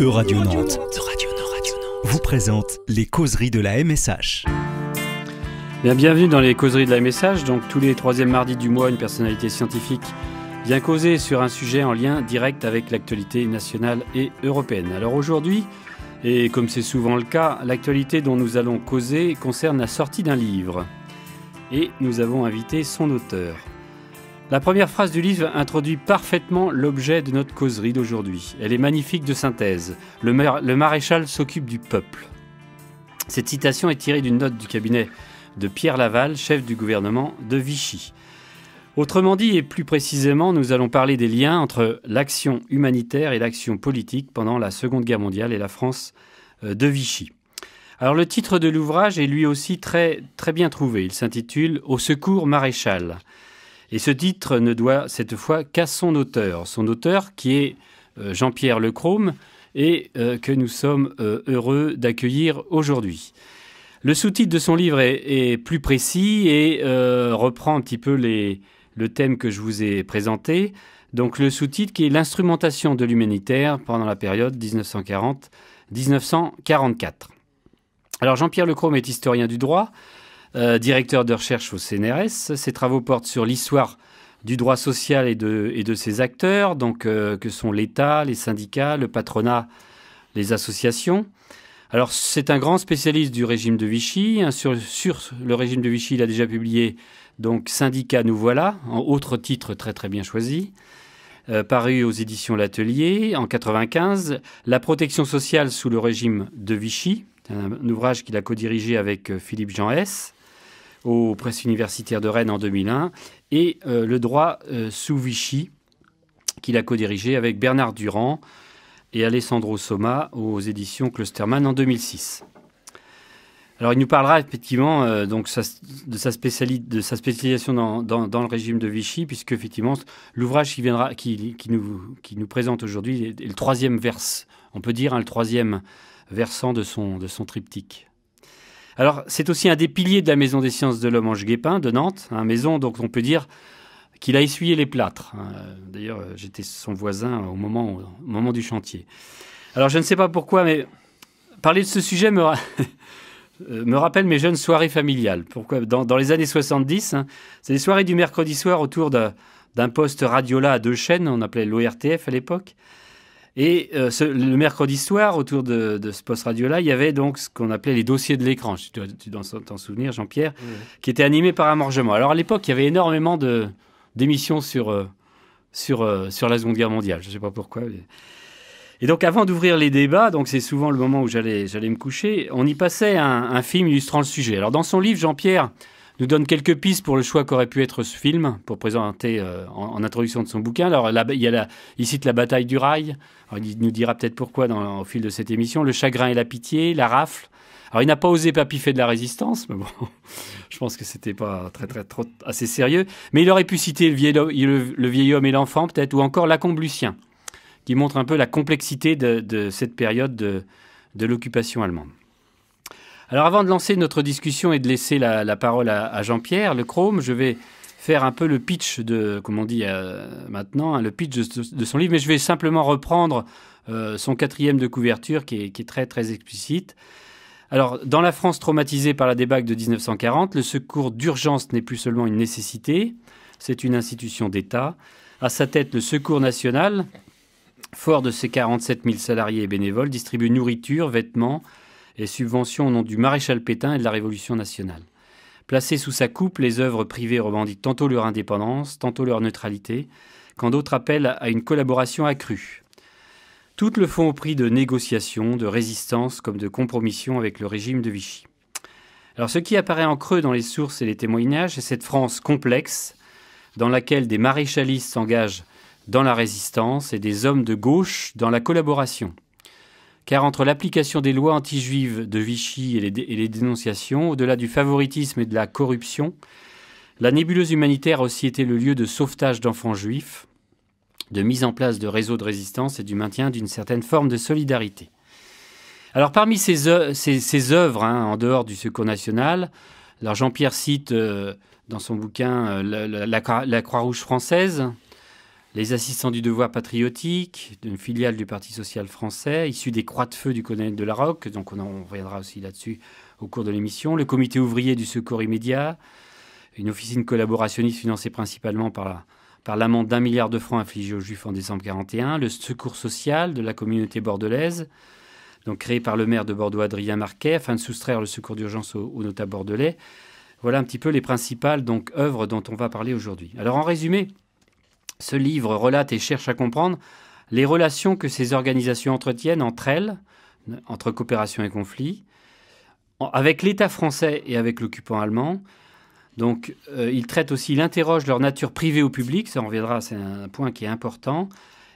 E-Radio Nantes. Vous présente les causeries de la MSH. bienvenue dans les causeries de la MSH. Donc, tous les troisièmes mardis du mois, une personnalité scientifique vient causer sur un sujet en lien direct avec l'actualité nationale et européenne. Alors aujourd'hui, et comme c'est souvent le cas, l'actualité dont nous allons causer concerne la sortie d'un livre. Et nous avons invité son auteur. La première phrase du livre introduit parfaitement l'objet de notre causerie d'aujourd'hui. Elle est magnifique de synthèse. Le, maréchal s'occupe du peuple. Cette citation est tirée d'une note du cabinet de Pierre Laval, chef du gouvernement de Vichy. Autrement dit, et plus précisément, nous allons parler des liens entre l'action humanitaire et l'action politique pendant la Seconde Guerre mondiale et la France euh, de Vichy. Alors le titre de l'ouvrage est lui aussi très, très bien trouvé. Il s'intitule Au secours maréchal. Et ce titre ne doit cette fois qu'à son auteur, son auteur qui est euh, Jean-Pierre Lecrome et euh, que nous sommes euh, heureux d'accueillir aujourd'hui. Le sous-titre de son livre est, plus précis et reprend un petit peu le thème que je vous ai présenté. Donc le sous-titre qui est l'instrumentation de l'humanitaire pendant la période 1940-1944. Alors Jean-Pierre Lecrome est historien du droit. Euh, directeur de recherche au CNRS. Ses travaux portent sur l'histoire du droit social et de, et de ses acteurs, donc euh, que sont l'État, les syndicats, le patronat, les associations. Alors c'est un grand spécialiste du régime de Vichy. Hein, sur, le régime de Vichy, il a déjà publié donc Syndicats, nous voilà, en autre titre très très bien choisi. Euh, paru aux éditions L'Atelier en 1995. « La protection sociale sous le régime de Vichy, un, ouvrage qu'il a codirigé dirigé avec Philippe Jean Hesse aux presses universitaires de Rennes en 2001, et euh, le droit euh, sous Vichy, qu'il a co-dirigé avec Bernard Durand et Alessandro Soma aux éditions Clusterman en 2006. Alors il nous parlera effectivement euh, donc de, sa de sa spécialisation dans, dans, le régime de Vichy, puisque effectivement l'ouvrage qui, viendra, qui, qui, nous, qui nous présente aujourd'hui est, le troisième verse, on peut dire hein, le troisième versant de son, de son triptyque. Alors, c'est aussi un des piliers de la Maison des sciences de l'homme Ange Guépin de Nantes, une hein, maison, dont on peut dire qu'il a essuyé les plâtres. Hein. D'ailleurs, euh, j'étais son voisin au moment, du chantier. Alors, je ne sais pas pourquoi, mais parler de ce sujet me, euh, rappelle mes jeunes soirées familiales. Pourquoi dans, les années 70, hein, c'est les soirées du mercredi soir autour d'un poste radiola à deux chaînes, on appelait l'ORTF à l'époque. Et euh, le mercredi soir, autour de, ce poste radio-là, il y avait donc ce qu'on appelait les dossiers de l'écran. Tu dois t'en souvenir, Jean-Pierre, qui était animé par un morgement. Alors à l'époque, il y avait énormément de, d'émissions sur, euh, sur, euh, sur la Seconde Guerre mondiale. Je ne sais pas pourquoi. Et donc, avant d'ouvrir les débats, donc c'est souvent le moment où j'allais, j'allais me coucher, on y passait un, un, film illustrant le sujet. Alors, dans son livre, Jean-Pierre nous donne quelques pistes pour le choix qu'aurait pu être ce film, pour présenter euh, en, introduction de son bouquin. Alors, il, cite la bataille du rail, il nous dira peut-être pourquoi dans, au fil de cette émission, le chagrin et la pitié, la rafle. Alors, il n'a pas osé papiffer de la résistance, mais bon, je pense que c'était pas très, très, assez sérieux. Mais il aurait pu citer le vieil, homme et l'enfant, peut-être, ou encore La lucien qui montre un peu la complexité de, cette période de l'occupation allemande. Alors avant de lancer notre discussion et de laisser la, parole à, Jean-Pierre, le Chrome, je vais faire un peu le pitch de, comme on dit euh, maintenant, hein, le pitch de, son livre, mais je vais simplement reprendre euh, son quatrième de couverture qui est, qui est, très très explicite. Alors, dans la France traumatisée par la débâcle de 1940, le secours d'urgence n'est plus seulement une nécessité, c'est une institution d'État. À sa tête, le Secours national, fort de ses 47 000 salariés et bénévoles, distribue nourriture, vêtements, les subventions au nom du maréchal Pétain et de la Révolution nationale. Placées sous sa coupe, les œuvres privées revendiquent tantôt leur indépendance, tantôt leur neutralité, quand d'autres appellent à une collaboration accrue. Toutes le font au prix de négociations, de résistance comme de compromissions avec le régime de Vichy. Alors ce qui apparaît en creux dans les sources et les témoignages, c'est cette France complexe dans laquelle des maréchalistes s'engagent dans la résistance et des hommes de gauche dans la collaboration. Car entre l'application des lois anti-juives de Vichy et les, dénonciations, au-delà du favoritisme et de la corruption, la nébuleuse humanitaire a aussi été le lieu de sauvetage d'enfants juifs, de mise en place de réseaux de résistance et du maintien d'une certaine forme de solidarité. Alors parmi ces, œuvres, hein, en dehors du Secours national, Jean-Pierre cite euh, dans son bouquin euh, la Croix-Rouge française, les assistants du devoir patriotique, une filiale du Parti social français, issus des Croix de Feu du colonel de la Roque, donc on, en, reviendra aussi là-dessus au cours de l'émission, le comité ouvrier du secours immédiat, une officine collaborationniste financée principalement par par l'amende d'un milliard de francs infligée aux Juifs en décembre 41, le secours social de la communauté bordelaise, donc créé par le maire de Bordeaux Adrien Marquet, afin de soustraire le secours d'urgence aux, notables bordelais. Voilà un petit peu les principales donc œuvres dont on va parler aujourd'hui. Alors en résumé, ce livre relate et cherche à comprendre les relations que ces organisations entretiennent entre elles, entre coopération et conflit, avec l'État français et avec l'occupant allemand. Donc, euh, il traite aussi, il interroge leur nature privée ou publique, ça on reviendra, c'est un point qui est important,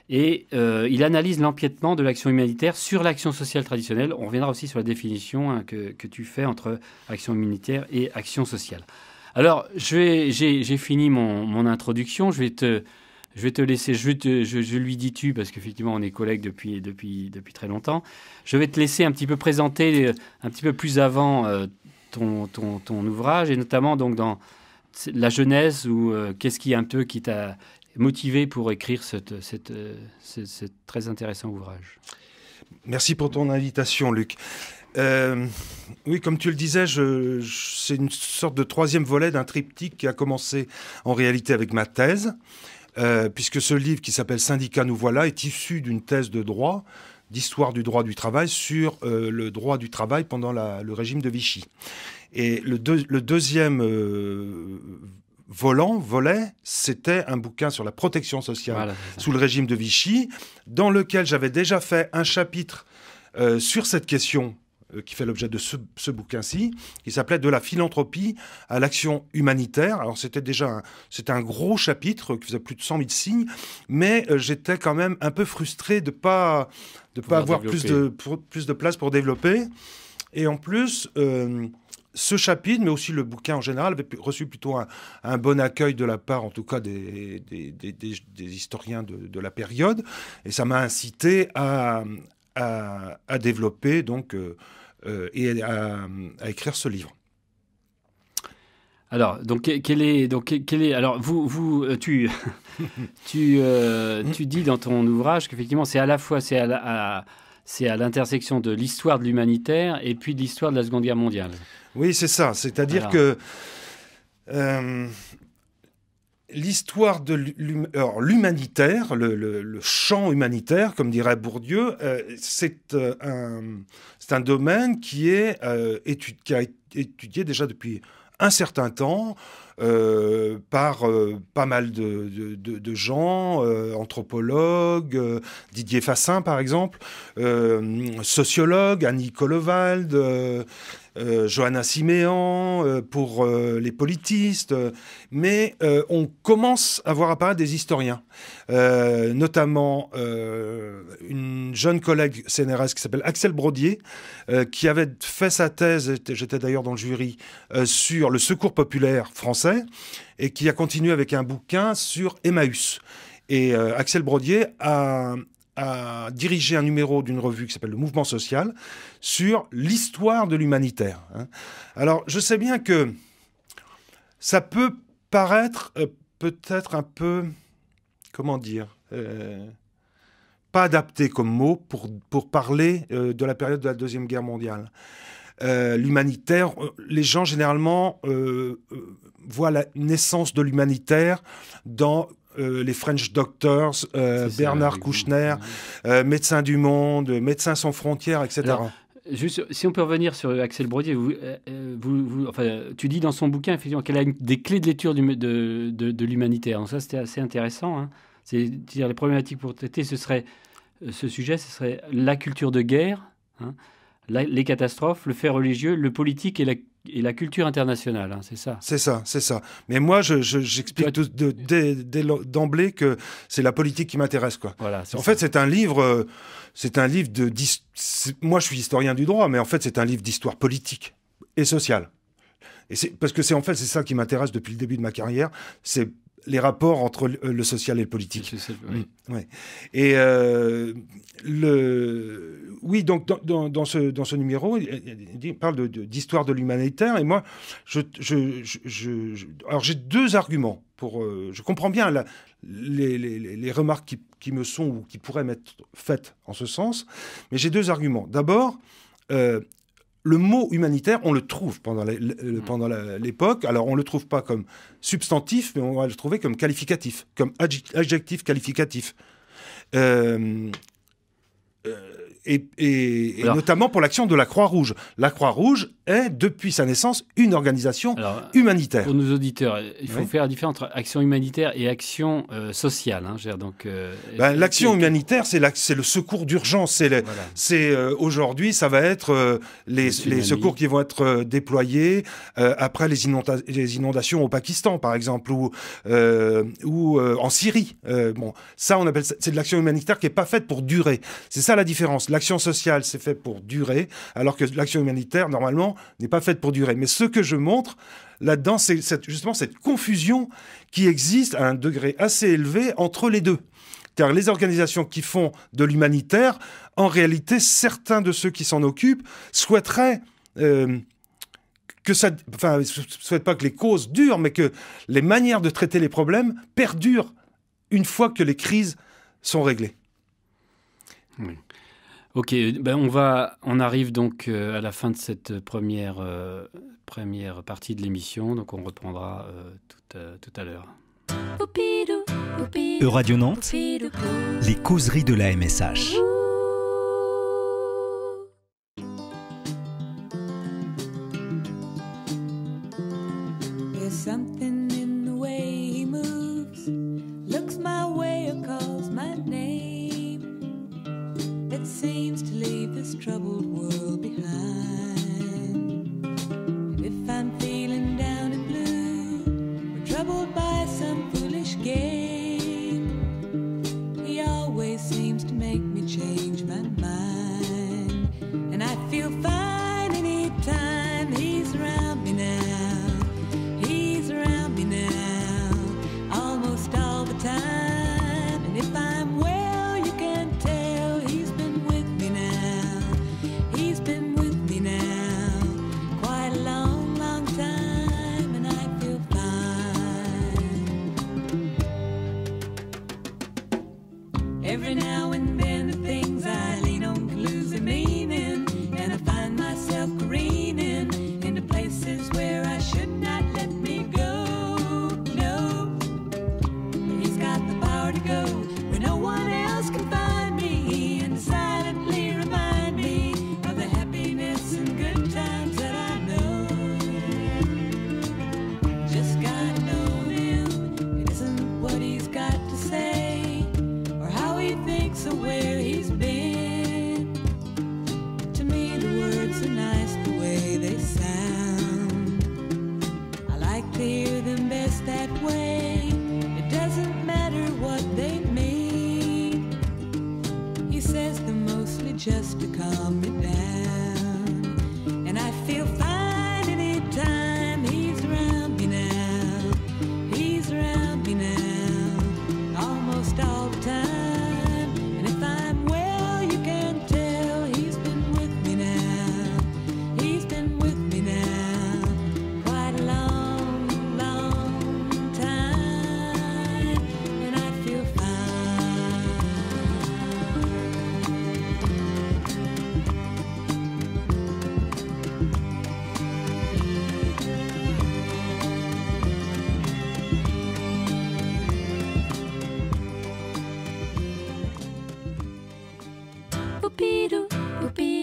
et euh, il analyse l'empiètement de l'action humanitaire sur l'action sociale traditionnelle. On reviendra aussi sur la définition hein, que, tu fais entre action humanitaire et action sociale. Alors, j'ai fini mon, introduction, je vais te je vais te laisser, je, je, lui dis tu, parce qu'effectivement on est collègues depuis, depuis, depuis très longtemps. Je vais te laisser un petit peu présenter euh, un petit peu plus avant euh, ton, ton, ouvrage, et notamment donc dans la jeunesse, ou euh, qu'est-ce qui un peu qui t'a motivé pour écrire ce cette, cette, très intéressant ouvrage. Merci pour ton invitation, Luc. oui, comme tu le disais, c'est une sorte de troisième volet d'un triptyque qui a commencé en réalité avec ma thèse, euh, puisque ce livre qui s'appelle Syndicat nous voilà est issu d'une thèse de droit d'histoire du droit du travail sur euh, le droit du travail pendant le régime de Vichy. Et le, deuxième euh, volant, volet, c'était un bouquin sur la protection sociale sous le régime de Vichy, dans lequel j'avais déjà fait un chapitre sur cette question euh, qui fait l'objet de ce, ce bouquin-ci, qui s'appelait De la philanthropie à l'action humanitaire. Alors c'était déjà un, c'était un gros chapitre qui faisait plus de 100 000 signes, mais euh, j'étais quand même un peu frustré de ne pas, de pas avoir plus de, plus de place pour développer. Et en plus, euh, ce chapitre, mais aussi le bouquin en général, avait reçu plutôt un, bon accueil de la part, en tout cas, des, des, historiens de, de, la période. Et ça m'a incité à, à, développer donc euh, et euh, à, écrire ce livre. Alors, donc, quel est, donc, quel est, alors, vous, vous, euh, tu, tu, tu dis dans ton ouvrage qu'effectivement, c'est à la fois, c'est à, c'est à l'intersection de l'histoire de l'humanitaire et puis de l'histoire de la Seconde Guerre mondiale. Oui, c'est ça. C'est-à-dire que l'histoire de l'humanitaire, le, champ humanitaire, comme dirait Bourdieu, euh, c'est euh, un, un, domaine qui, est, euh, a été étudié déjà depuis un certain temps par pas mal de, gens, anthropologues, Didier Fassin par exemple, sociologue, Annie Kolovald, euh, Johanna Siméon, euh, pour euh, les politistes, mais on commence à voir apparaître des historiens, notamment une jeune collègue CNRS qui s'appelle Axel Brodier, qui avait fait sa thèse, j'étais d'ailleurs dans le jury, sur le secours populaire français, et qui a continué avec un bouquin sur Emmaüs. Et Axel Brodier a à diriger un numéro d'une revue qui s'appelle Le Mouvement Social sur l'histoire de l'humanitaire. Hein. Alors, je sais bien que ça peut paraître euh, peut-être un peu, comment dire, euh, pas adapté comme mot pour, pour parler euh, de la période de la Deuxième Guerre mondiale. l'humanitaire, les gens généralement voient la naissance de l'humanitaire dans euh, les French Doctors, euh, Bernard Kouchner, euh, Médecins du Monde, Médecins sans frontières, etc. juste, si on peut revenir sur Axel Brodier, vous, vous, tu dis dans son bouquin qu'il qu'elle a des clés de lecture du, de, de, de l'humanitaire. ça, c'était assez intéressant. Hein. cest dire les problématiques pour traiter, ce serait ce sujet, ce serait la culture de guerre, hein, les catastrophes, le fait religieux, le politique et la et la culture internationale, hein, c'est ça. C'est ça, c'est ça. Mais moi, j'explique je, d'emblée que c'est la politique qui m'intéresse, quoi. Voilà, en fait, c'est un livre, euh, c'est un livre de. Moi, je suis historien du droit, mais en fait, c'est un livre d'histoire politique et sociale. Et parce que c'est en fait c'est ça qui m'intéresse depuis le début de ma carrière, c'est les rapports entre le social et le politique. Oui. Mm. Oui. Et euh, le, oui, donc dans, dans, ce, dans ce numéro, il, parle d'histoire de, d'histoire de l'humanitaire. Et moi, je, je, je, alors j'ai deux arguments pour. Euh, je comprends bien la, les, les, les, remarques qui, qui, me sont ou qui pourraient m'être faites en ce sens, mais j'ai deux arguments. D'abord, euh, le mot humanitaire, on le trouve pendant mm. l'époque. Alors, on ne le trouve pas comme substantif, mais on va le trouver comme qualificatif, comme adjectif qualificatif. Euh, euh, et notamment pour l'action de la Croix-Rouge. La Croix-Rouge est, depuis sa naissance, une organisation humanitaire. Pour nos auditeurs, il faut faire la différence entre action humanitaire et action euh, sociale. Hein, donc, euh, ben, l'action humanitaire, c'est, le secours d'urgence. C'est, euh, aujourd'hui, ça va être les, secours qui vont être déployés après les, inondations au Pakistan, par exemple, ou, ou en Syrie. bon, ça, on appelle c'est de l'action humanitaire qui n'est pas faite pour durer. C'est ça la différence. L'action sociale, c'est fait pour durer, alors que l'action humanitaire, normalement, n'est pas faite pour durer. Mais ce que je montre là-dedans, c'est justement cette confusion qui existe à un degré assez élevé entre les deux. Car les organisations qui font de l'humanitaire, en réalité, certains de ceux qui s'en occupent souhaiteraient... Euh, que ça, enfin, souhaitent pas que les causes durent, mais que les manières de traiter les problèmes perdurent une fois que les crises sont réglées. Oui. Ok, ben on, va, on arrive donc euh, à la fin de cette première, euh, première partie de l'émission, donc on reprendra euh, tout, tout, à l'heure. Euradio Nantes, les causeries de la MSH.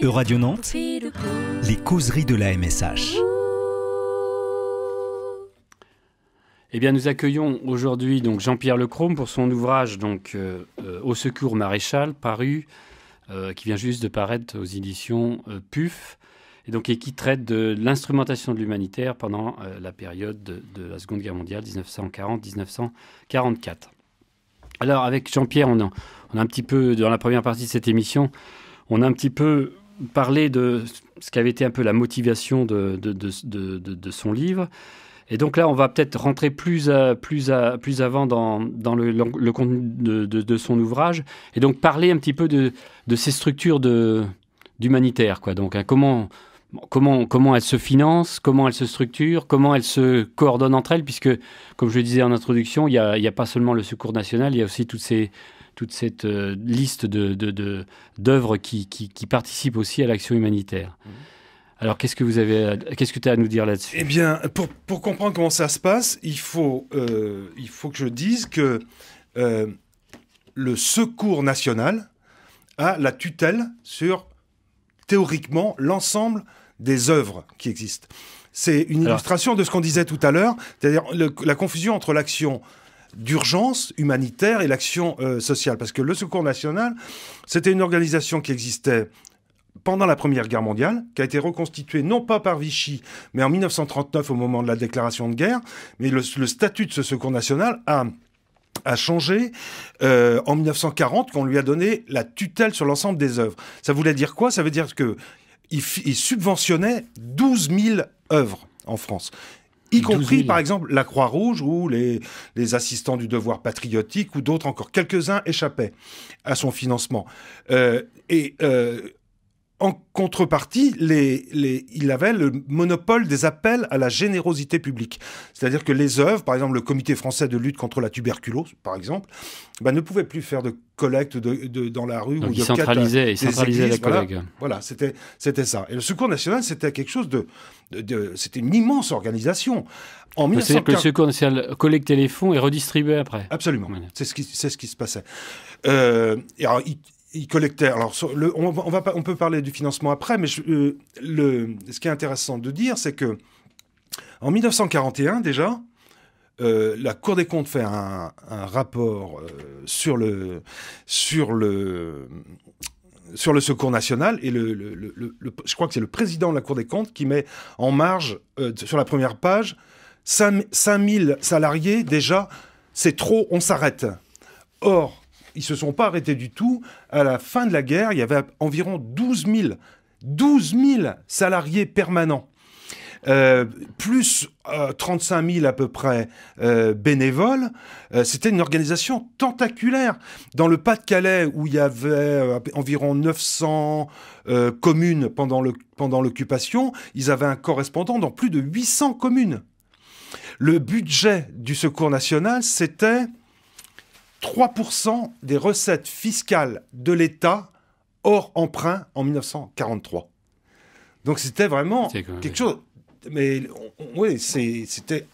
Euradio les causeries de la MSH. Eh bien, nous accueillons aujourd'hui donc Jean-Pierre Lecrome pour son ouvrage donc euh, euh, Au secours maréchal, paru, euh, qui vient juste de paraître aux éditions PUF, et donc qui traite de l'instrumentation de l'humanitaire pendant la période de, la Seconde Guerre mondiale 1940-1944. Alors, avec Jean-Pierre, on, on a un petit peu dans la première partie de cette émission, on a un petit peu parler de ce qui avait été un peu la motivation de, de, son livre. Et donc là, on va peut-être rentrer plus, à, plus, à, plus avant dans, le, le, contenu de, son ouvrage, et donc parler un petit peu de, ces structures d'humanitaire. Quoi. Donc hein, comment, comment, comment elles se financent, comment elles se structurent, comment elles se coordonnent entre elles, puisque, comme je le disais en introduction, il n'y a, a, pas seulement le Secours national, il y a aussi toutes ces, toute cette euh, liste d'œuvres de, de, qui, participent aussi à l'action humanitaire. Mhm. Alors qu'est-ce que vous avez, qu'est-ce que tu as à nous dire là-dessus Eh bien, pour, comprendre comment ça se passe, il faut, euh, il faut que je dise que euh, le Secours national a la tutelle sur théoriquement l'ensemble des œuvres qui existent. C'est une illustration de ce qu'on disait tout à l'heure, c'est-à-dire la confusion entre l'action d'urgence humanitaire et l'action euh, sociale. Parce que le Secours national, c'était une organisation qui existait pendant la Première Guerre mondiale, qui a été reconstituée non pas par Vichy, mais en 1939 au moment de la déclaration de guerre, mais le, statut de ce Secours national a a changé euh, en 1940 qu'on lui a donné la tutelle sur l'ensemble des œuvres. Ça voulait dire quoi Ça veut dire que il, subventionnait 12 000 œuvres en France y compris par exemple la Croix-Rouge ou les, les assistants du devoir patriotique ou d'autres encore. Quelques-uns échappaient à son financement. Euh, et euh, en contrepartie, les, les, il avait le monopole des appels à la générosité publique. C'est-à-dire que les œuvres, par exemple le Comité français de lutte contre la tuberculose, par exemple, ben, ne pouvaient plus faire de collecte de, dans la rue Donc ou de centralisait, centralisait euh, la collecte. Voilà, c'était, c'était ça. Et le Secours national, c'était quelque chose de, de c'était une immense organisation. C'est-à-dire que le Secours national collectait les fonds et redistribuait après. Absolument. C'est ce qui, c'est ce qui se passait. Euh, et alors, il, ils Alors, on, peut parler du financement après, mais euh, ce qui est intéressant de dire, c'est que en 1941 déjà, euh, la Cour des comptes fait un, rapport euh, sur le Secours national et je crois que c'est le président de la Cour des comptes qui met en marge sur la première page 5000 salariés déjà, c'est trop, on s'arrête. Or, ils se sont pas arrêtés du tout. À la fin de la guerre, il y avait environ 12 000, 12 salariés permanents. Euh, plus 35 euh, 000 à peu près euh, bénévoles. C'était une organisation tentaculaire. Dans le Pas-de-Calais, où il y avait environ 900 communes pendant l'occupation, pendant ils avaient un correspondant dans plus de 800 communes. Le budget du Secours national, c'était 3% des recettes fiscales de l'État hors emprunt en 1943. Donc c'était vraiment quelque chose. Mais oui, c'était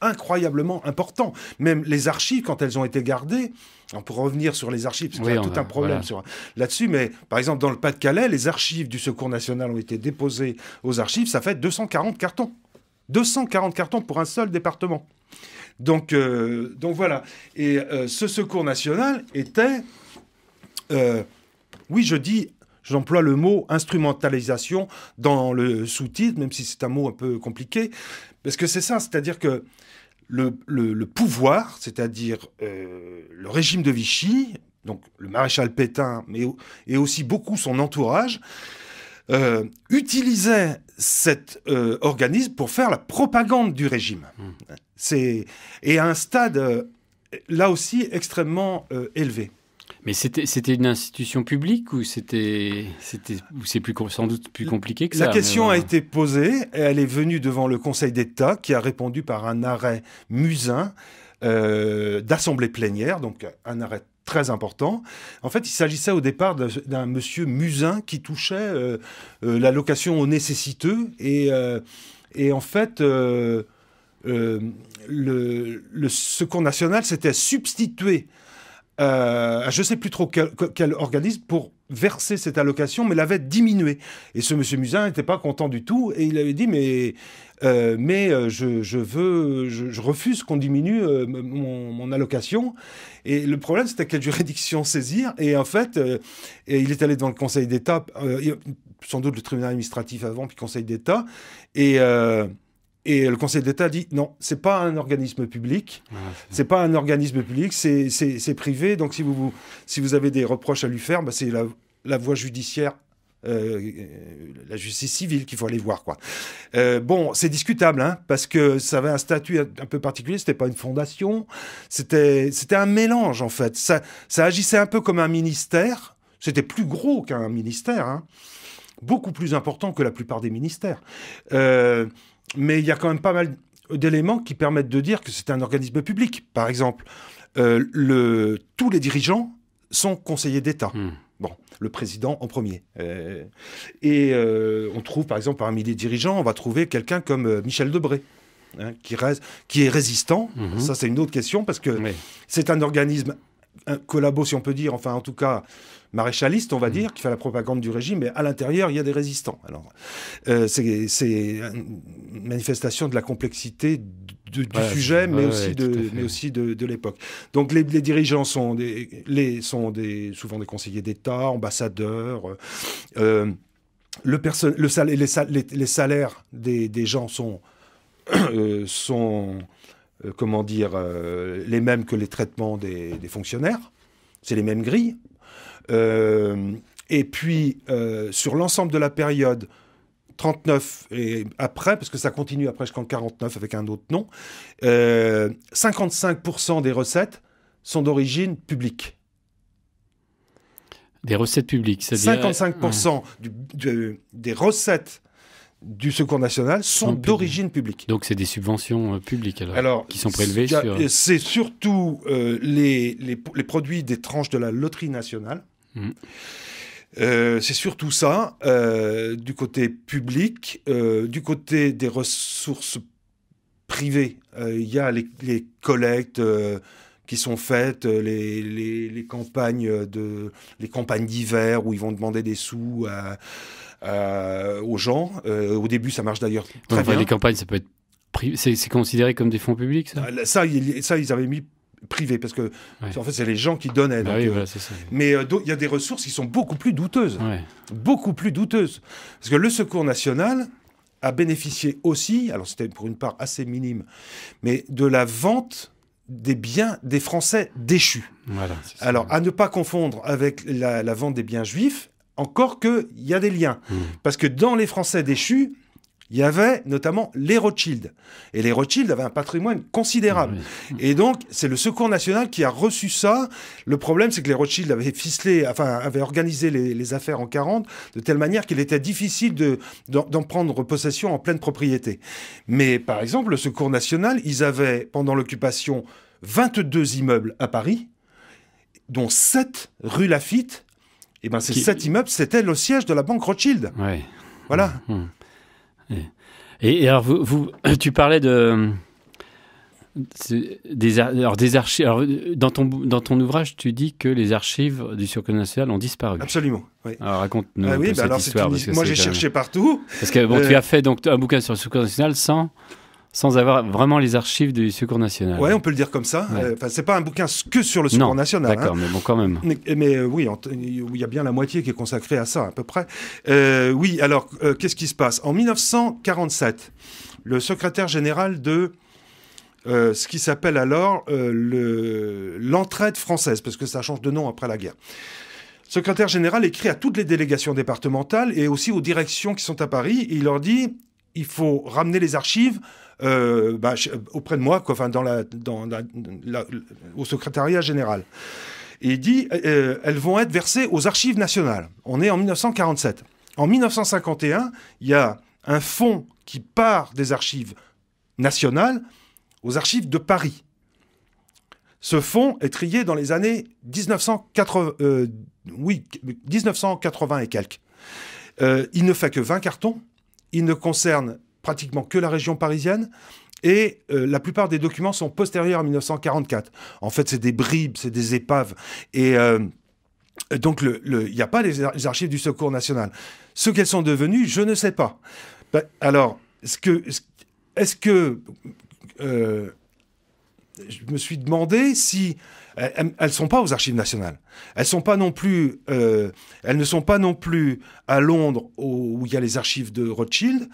incroyablement important. Même les archives, quand elles ont été gardées, on peut revenir sur les archives, parce qu'il y a tout un problème là-dessus, mais par exemple, dans le Pas-de-Calais, les archives du Secours national ont été déposées aux archives, ça fait 240 cartons. 240 cartons pour un seul département. Donc, euh, donc voilà. Et euh, ce secours national était, euh, oui, je dis, j'emploie le mot instrumentalisation dans le sous-titre, même si c'est un mot un peu compliqué, parce que c'est ça, c'est-à-dire que le, pouvoir, c'est-à-dire le régime de Vichy, donc le maréchal Pétain, mais, et aussi beaucoup son entourage, euh, utilisait cet euh, organisme pour faire la propagande du régime. Mmh. C'est et à un stade euh, là aussi extrêmement élevé. Mais c'était une institution publique ou c'était c'est plus sans doute plus compliqué que ça. La question a été posée, et elle est venue devant le Conseil d'État qui a répondu par un arrêt musin d'assemblée plénière, donc un arrêt très important. En fait, il s'agissait au départ d'un monsieur Musin qui touchait euh, euh, la location aux nécessiteux. Et, euh, en fait, le, le, Secours national s'était substitué euh, je ne sais plus trop quel, organisme, pour verser cette allocation, mais l'avait diminuée. Et ce monsieur Musin n'était pas content du tout, et il avait dit, mais, euh, mais euh, je, je, veux, je, refuse qu'on diminue mon, allocation. Et le problème, c'était quelle juridiction saisir. Et en fait, et il est allé devant le Conseil d'État, sans doute le tribunal administratif avant, puis le Conseil d'État, et... Et le Conseil d'État dit non, c'est pas un organisme public, c'est pas un organisme public, c'est privé. Donc si vous, vous, si vous avez des reproches à lui faire, bah, c'est la, voie judiciaire euh, euh, la justice civile qu'il faut aller voir. Quoi. Euh, bon, c'est discutable, hein, parce que ça avait un statut un peu particulier, c'était pas une fondation, c'était un mélange en fait. Ça, ça agissait un peu comme un ministère, c'était plus gros qu'un ministère, hein. beaucoup plus important que la plupart des ministères mais il y a quand même pas mal d'éléments qui permettent de dire que c'est un organisme public. Par exemple, euh, le, tous les dirigeants sont conseillers d'État. Hmm. Bon, le président en premier. Euh, et euh, on trouve, par exemple, parmi les dirigeants, on va trouver quelqu'un comme Michel Debré. Hein, qui, qui est résistant, hmm. ça c'est une autre question, parce que c'est un organisme un collabo, si on peut dire, enfin en tout cas maréchaliste, on va mm. dire, qui fait la propagande du régime, mais à l'intérieur, il y a des résistants. Alors, euh, c'est une manifestation de la complexité du sujet, mais, aussi de, mais aussi de, l'époque. Donc, les, dirigeants sont, des, sont des, souvent des conseillers d'État, ambassadeurs. Euh, euh, le, le salaire, les, salaires des, gens sont, sont euh, comment dire, euh, les mêmes que les traitements des, fonctionnaires. C'est les mêmes grilles. Euh, et puis, sur l'ensemble de la période 39 et après, parce que ça continue après jusqu'en 49 avec un autre nom, 55% des recettes sont d'origine publique. Des recettes publiques, c'est-à-dire... 55% mmh. des recettes du Secours national sont d'origine publique. Donc c'est des subventions euh, publiques alors, qui sont prélevées sur... C'est surtout euh, les, les, produits des tranches de la loterie nationale. Hum. Euh, c'est surtout ça, du côté public, du côté des ressources privées, il y a les, collectes qui sont faites, les, les, les campagnes de, les campagnes d'hiver où ils vont demander des sous à, euh, aux gens. Euh, au début, ça marche d'ailleurs très Les campagnes, ça peut être c'est considéré comme des fonds publics, ça ah, ça, ça, ils avaient mis privé parce que en fait c'est les gens qui donnaient bah euh, mais il y a des ressources qui sont beaucoup plus douteuses beaucoup plus douteuses parce que le secours national a bénéficié aussi alors c'était pour une part assez minime mais de la vente des biens des français déchus alors à ne pas confondre avec la vente des biens juifs encore qu'il y a des liens. Hmm. Parce que dans les Français déchus, il y avait notamment les Rothschild. Et les Rothschild avaient un patrimoine considérable. Et donc, c'est le Secours national qui a reçu ça. Le problème, c'est que les Rothschild avaient ficelé, enfin, avaient organisé les, affaires en 40 de telle manière qu'il était difficile de, d'en prendre possession en pleine propriété. Mais, par exemple, le Secours national, ils avaient, pendant l'occupation, 22 immeubles à Paris, dont 7 rue Lafitte, et eh ben, cet immeuble, c'était le siège de la banque Rothschild. Ouais. Voilà. Mmh, mmh. Et, alors, vous, tu parlais de des, alors des archives. dans ton dans ton ouvrage, tu dis que les archives du Secours national ont disparu. Absolument. Alors raconte-nous cette histoire. moi, j'ai cherché partout. Parce que bon, tu euh. as fait donc un bouquin sur le Secours national sans sans avoir vraiment les archives du Secours national. Oui, on peut le dire comme ça. Ce euh, Enfin, c'est pas un bouquin que sur le Secours non, national. Hein. D'accord, mais bon, quand même. Mais, euh, euh, oui, il y a bien la moitié qui est consacrée à ça, à peu près. oui, alors, qu'est-ce qui se passe En 1947, le secrétaire général de ce qui s'appelle alors l'entraide française, parce que ça change de nom après la guerre. Secrétaire général écrit à toutes les délégations départementales et aussi aux directions qui sont à Paris, et il leur dit il faut ramener les archives euh, bah, auprès de moi, enfin, dans la, au secrétariat général. Et il dit, euh, euh, elles vont être versées aux archives nationales. On est en 1947. En 1951, il y a un fonds qui part des archives nationales aux archives de Paris. Ce fonds est trié dans les années 1980, oui, 1980 et quelques. il ne fait que 20 cartons. Il ne concerne pratiquement que la région parisienne. Et euh, la plupart des documents sont postérieurs à 1944. En fait, c'est des bribes, c'est des épaves. Et euh, donc, il n'y a pas les, archives du Secours national. Ce qu'elles sont devenues, je ne sais pas. Bah, alors, est-ce que, est euh, que je me suis demandé si elles ne sont pas aux archives nationales. Elles sont pas non plus, elles ne sont pas non plus à Londres où il y a les archives de Rothschild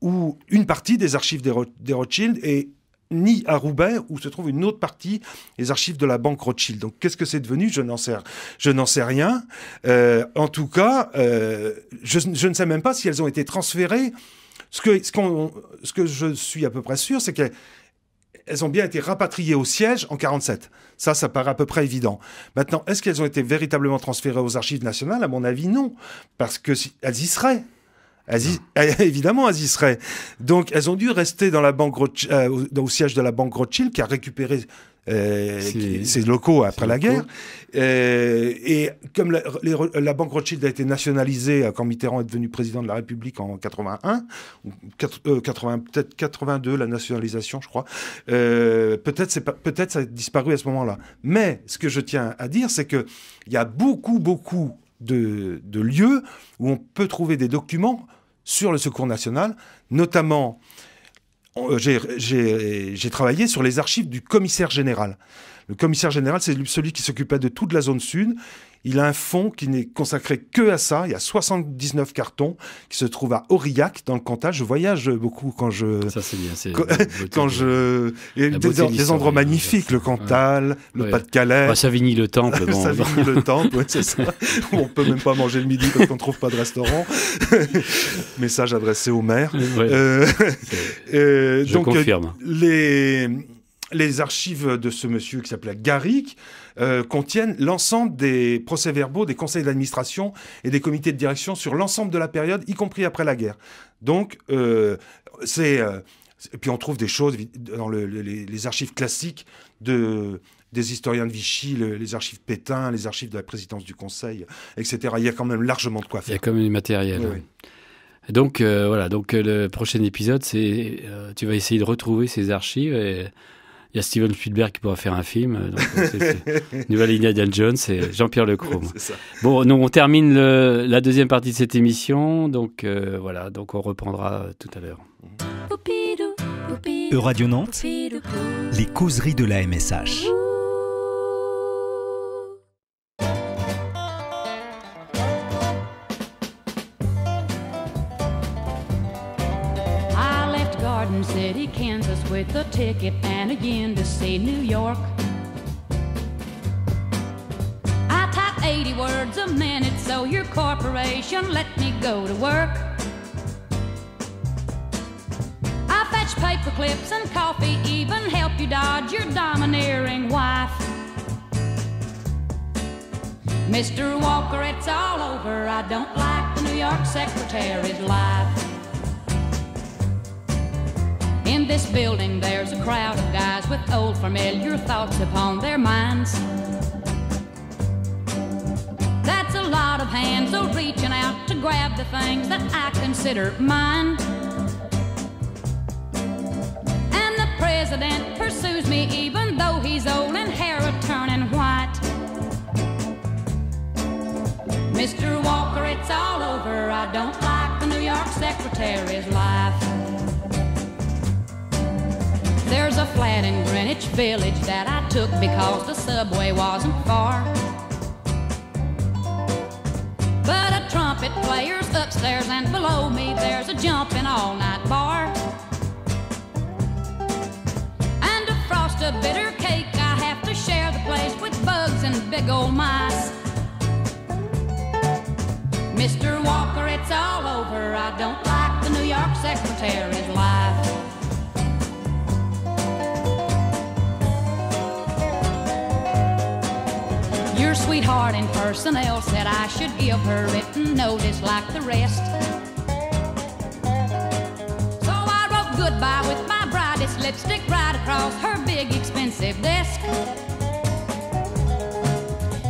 où une partie des archives des, Rothschild est ni à Roubaix, où se trouve une autre partie, des archives de la banque Rothschild. Donc, qu'est-ce que c'est devenu Je n'en sais, je n'en sais rien. Euh, en tout cas, euh, je, ne sais même pas si elles ont été transférées. Ce que, ce, ce que je suis à peu près sûr, c'est qu'elles ont bien été rapatriées au siège en 47. Ça, ça paraît à peu près évident. Maintenant, est-ce qu'elles ont été véritablement transférées aux archives nationales À mon avis, non, parce que elles y seraient. Aziz, ah, évidemment, y seraient. Donc, elles ont dû rester dans la banque euh, au siège de la banque Rothschild qui a récupéré euh, ses locaux après la guerre. Euh, et comme la, banque Rothschild a été nationalisée quand Mitterrand est devenu président de la République en 81, ou peut-être 82, la nationalisation, je crois, peut-être peut ça a disparu à ce moment-là. Mais ce que je tiens à dire, c'est qu'il y a beaucoup, beaucoup de, de lieux où on peut trouver des documents sur le Secours national, notamment euh, j'ai travaillé sur les archives du commissaire général. Le commissaire général, c'est celui qui s'occupait de toute la zone sud. Il a un fonds qui n'est consacré que à ça. Il y a 79 cartons qui se trouvent à Aurillac, dans le Cantal. Je voyage beaucoup quand je. Ça, c'est bien. c'est. quand je. Des, des, endroits magnifiques, le Cantal, le Pas-de-Calais. Ça Savigny-le-Temple. Bon. Savigny-le-Temple, ouais, c'est ça. on peut même pas manger le midi quand on trouve pas de restaurant. Message adressé au maire. Euh, je donc, euh, confirme. les les archives de ce monsieur qui s'appelait Garrick euh, contiennent l'ensemble des procès-verbaux des conseils d'administration et des comités de direction sur l'ensemble de la période, y compris après la guerre. Donc, euh, c'est... Euh, et puis on trouve des choses dans les, archives classiques de, des historiens de Vichy, les archives Pétain, les archives de la présidence du Conseil, etc. Il y a quand même largement de quoi faire. Il y a quand même du matériel. Donc voilà, donc le prochain épisode, c'est tu vas essayer de retrouver ces archives et il y a Steven Spielberg qui pourra faire un film. Euh, donc, ligne euh, à nouvelle Jones et Jean-Pierre Lecroum Bon, nous on termine la deuxième partie de cette émission. Donc euh, voilà, donc on reprendra tout à l'heure. Euradio Nantes, les causeries de la MSH. Garden City, Kansas with a ticket and again to see New York. I type 80 words a minute, so your corporation let me go to work. I fetch paper clips and coffee, even help you dodge your domineering wife. Mr. Walker, it's all over. I don't like the New York secretary's life. In this building, there's a crowd of guys with old familiar thoughts upon their minds. That's a lot of hands all reaching out to grab the things that I consider mine. And the president pursues me even though he's old and hair a turning white. Mr. Walker, it's all over. I don't like the New York secretary's life. There's a flat in Greenwich Village that I took because the subway wasn't far. But a trumpet player's upstairs and below me there's a jumping all night bar. And a frost of bitter cake, I have to share the place with bugs and big old mice. Mr. Walker, it's all over. I don't like the New York secretary's life. Your sweetheart in personnel said I should give her written notice like the rest. So I wrote goodbye with my brightest lipstick right across her big expensive desk.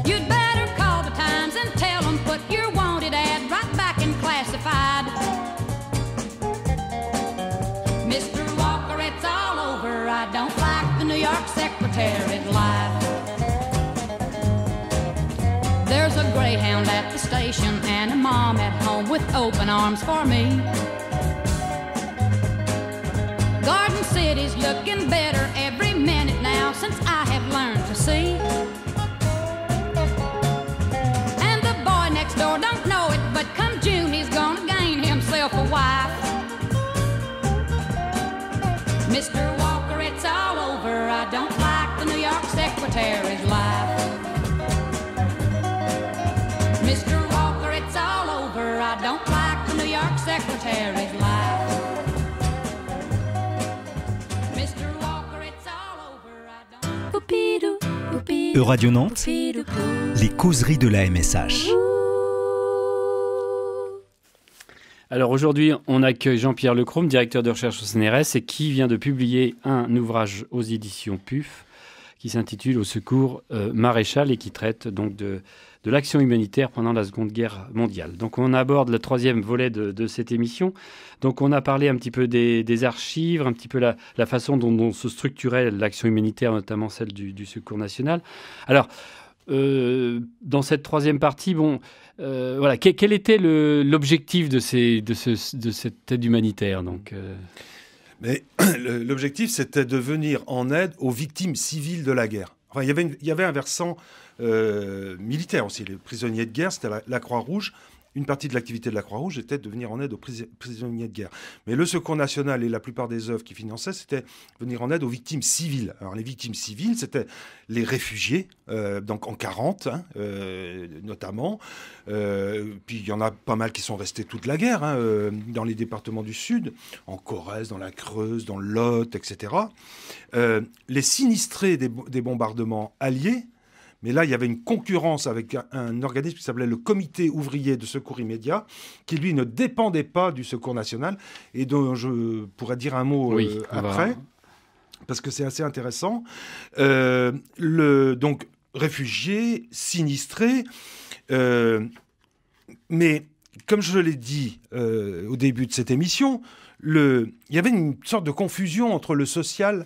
You'd better call the Times and tell them put your wanted ad right back in classified. Mr. Walker, it's all over. I don't like the New York secretary life. greyhound at the station and a mom at home with open arms for me. Garden City's looking better every minute now since I have learned to see. And the boy next door don't know it, but come June he's gonna gain himself a wife. Mr. Walker, it's all over. I don't like the New York secretary's life. Euradio Nantes, les causeries de la MSH. Alors aujourd'hui, on accueille Jean-Pierre Lecrome, directeur de recherche au CNRS, et qui vient de publier un ouvrage aux éditions PUF qui s'intitule Au secours euh, maréchal et qui traite donc de, de l'action humanitaire pendant la Seconde Guerre mondiale. Donc on aborde le troisième volet de, cette émission. Donc on a parlé un petit peu des, archives, un petit peu la, la façon dont, se structurait l'action humanitaire, notamment celle du, Secours national. Alors, euh, dans cette troisième partie, bon, euh, voilà, quel, était l'objectif de, de, cette aide humanitaire donc euh? Mais l'objectif, c'était de venir en aide aux victimes civiles de la guerre. Enfin, il, y avait il y avait un versant euh, militaires aussi. Les prisonniers de guerre, c'était la, Croix-Rouge. Une partie de l'activité de la Croix-Rouge était de venir en aide aux prisonniers de guerre. Mais le Secours national et la plupart des œuvres qui finançaient, c'était venir en aide aux victimes civiles. Alors les victimes civiles, c'était les réfugiés, euh, donc en 40 hein, euh, notamment. puis il y en a pas mal qui sont restés toute la guerre hein, dans les départements du Sud, en Corrèze, dans la Creuse, dans Lot etc. les sinistrés des bombardements alliés mais là, il y avait une concurrence avec un, organisme qui s'appelait le Comité ouvrier de secours immédiat, qui lui ne dépendait pas du Secours national et dont je pourrais dire un mot euh, après. Parce que c'est assez intéressant. Euh, le, donc, réfugiés, sinistrés, euh, mais comme je l'ai dit au début de cette émission, le... il y avait une sorte de confusion entre le social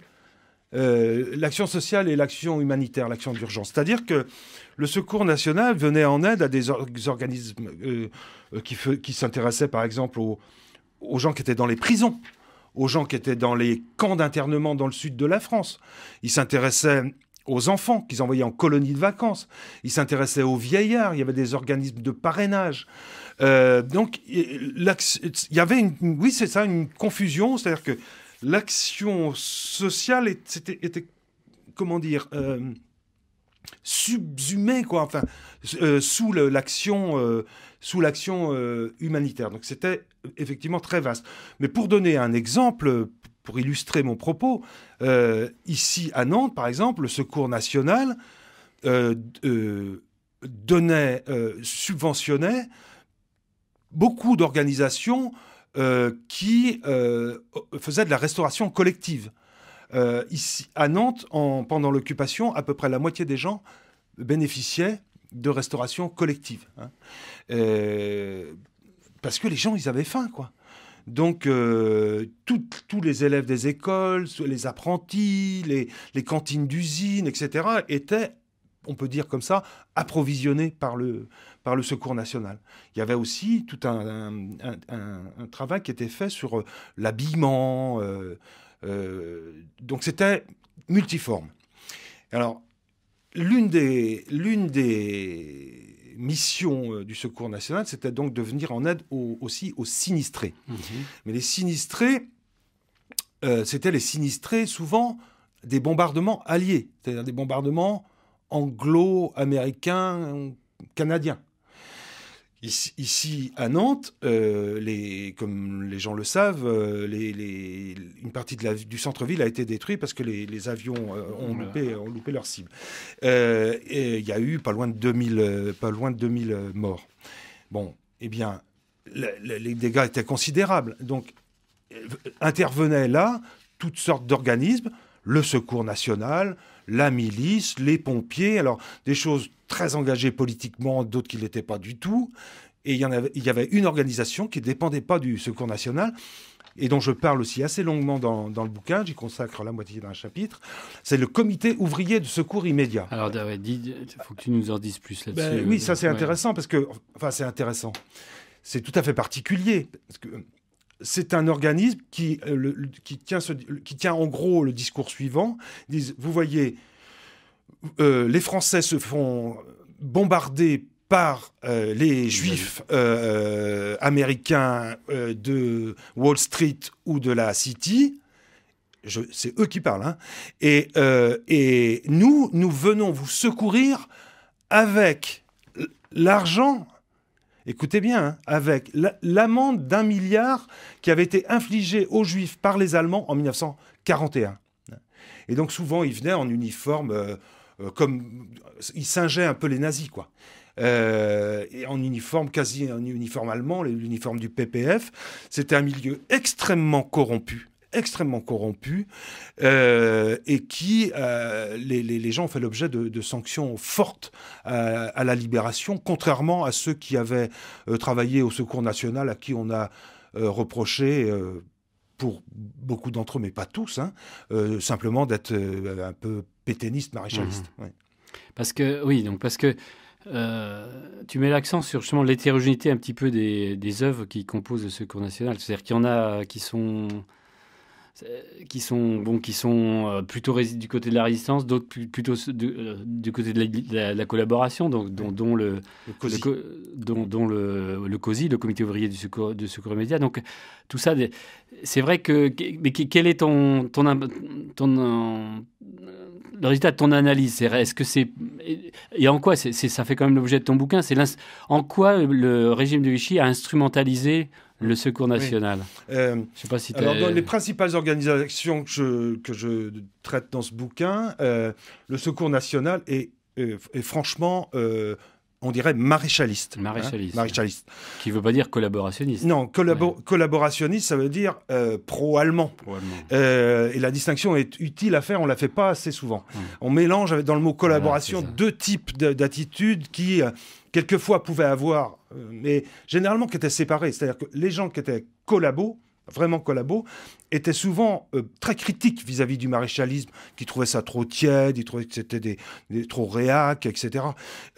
euh, l'action sociale et l'action humanitaire, l'action d'urgence. C'est-à-dire que le Secours national venait en aide à des, organismes euh, euh, qui, qui s'intéressaient par exemple aux, gens qui étaient dans les prisons, aux gens qui étaient dans les camps d'internement dans le sud de la France. Ils s'intéressaient aux enfants qu'ils envoyaient en colonies de vacances. Ils s'intéressaient aux vieillards. Il y avait des organismes de parrainage. donc, il y avait, une, oui, c'est ça, une confusion. C'est-à-dire que l'action sociale était, comment dire, euh, subsumée, quoi, enfin, euh, euh, sous l'action sous l'action humanitaire. Donc c'était effectivement très vaste. Mais pour donner un exemple, pour illustrer mon propos, ici à Nantes, par exemple, le Secours national donnait, subventionnait beaucoup d'organisations euh, qui euh, faisait de la restauration collective. Euh, ici, à Nantes, en, pendant l'occupation, à peu près la moitié des gens bénéficiaient de restauration collective. Hein. parce que les gens, ils avaient faim, quoi. Donc, tous les élèves des écoles, les apprentis, les, les cantines d'usines, etc., étaient, on peut dire comme ça, approvisionnés par le, par le Secours national. Il y avait aussi tout un, travail qui était fait sur euh, l'habillement. Euh, euh, donc c'était multiforme. Alors, l'une des, missions du Secours national, c'était donc de venir en aide aussi aux sinistrés. Mmh. Mais les sinistrés, euh, c'était les sinistrés souvent des bombardements alliés, c'est-à-dire des bombardements anglo-américains, canadiens. Ici, à Nantes, euh, les, comme les gens le savent, euh, les, une partie de la, du centre-ville a été détruite parce que les, avions euh, ont, loupé, loupé, leur cible. il y a eu pas loin de 2000, pas loin de 2000 morts. Bon, eh bien, les dégâts étaient considérables. Donc, intervenaient là toutes sortes d'organismes, le Secours national, la milice, les pompiers, alors des choses très engagés politiquement, d'autres qui ne l'étaient pas du tout. Et il y, en avait, il y avait une organisation qui ne dépendait pas du Secours national et dont je parle aussi assez longuement dans, dans le bouquin, j'y consacre la moitié d'un chapitre, c'est le comité ouvrier de secours immédiat. Alors, David, il faut que tu nous en dises plus là-dessus. Ben oui, ça c'est intéressant, parce que, enfin c'est intéressant, c'est tout à fait particulier, parce que c'est un organisme qui, euh, qui, tient ce, qui tient en gros le discours suivant, disent, vous voyez, euh, les Français se font bombarder par euh, les juifs euh, américains de Wall Street ou de la City. C'est eux qui parlent. Hein. Et, et nous, nous venons vous secourir avec l'argent, écoutez bien, hein, avec l'amende d'un milliard qui avait été infligée aux juifs par les Allemands en 1941. Et donc souvent, ils venaient en uniforme. Euh, comme il singeait un peu les nazis, quoi. Euh, et en uniforme, quasi en uniforme allemand, l'uniforme du PPF. C'était un milieu extrêmement corrompu extrêmement corrompu euh, et qui, les, gens ont fait l'objet de, sanctions fortes à, la libération, contrairement à ceux qui avaient travaillé au Secours national, à qui on a reproché pour beaucoup d'entre eux, mais pas tous, hein, simplement d'être un peu pétainiste, maréchaliste. Mhm. Parce que, oui, donc parce que euh, tu mets l'accent sur justement l'hétérogénéité un petit peu des, œuvres qui composent le Secours national. C'est-à-dire qu'il y en a euh, qui sont euh, qui sont bon, qui sont plutôt du côté de la résistance, d'autres plutôt du, côté de la, collaboration, donc dont, le, COSI. le, dont, le, le Comité ouvrier du secours, du secours média. Donc tout ça, c'est vrai que mais quel est ton, ton, ton le résultat de ton analyse, c'est est-ce que c'est et en quoi ça fait quand même l'objet de ton bouquin, c'est en quoi le régime de Vichy a instrumentalisé le Secours national. Euh, sais pas si alors dans les principales organisations que je, traite dans ce bouquin, euh, le Secours national est, euh, franchement euh, on dirait maréchaliste. Hein. Maréchaliste. Qui ne veut pas dire collaborationniste. Non, collaborationniste, ça veut dire euh, pro-allemand. Euh, et la distinction est utile à faire, on ne la fait pas assez souvent. On mélange dans le mot collaboration deux types d'attitudes qui, euh, quelquefois, pouvaient avoir, mais généralement qui étaient séparées. C'est-à-dire que les gens qui étaient collabos vraiment collabo, était souvent euh, très critique vis-à-vis du maréchalisme, qui trouvait ça trop tiède, il trouvait que c'était des, trop réac, etc.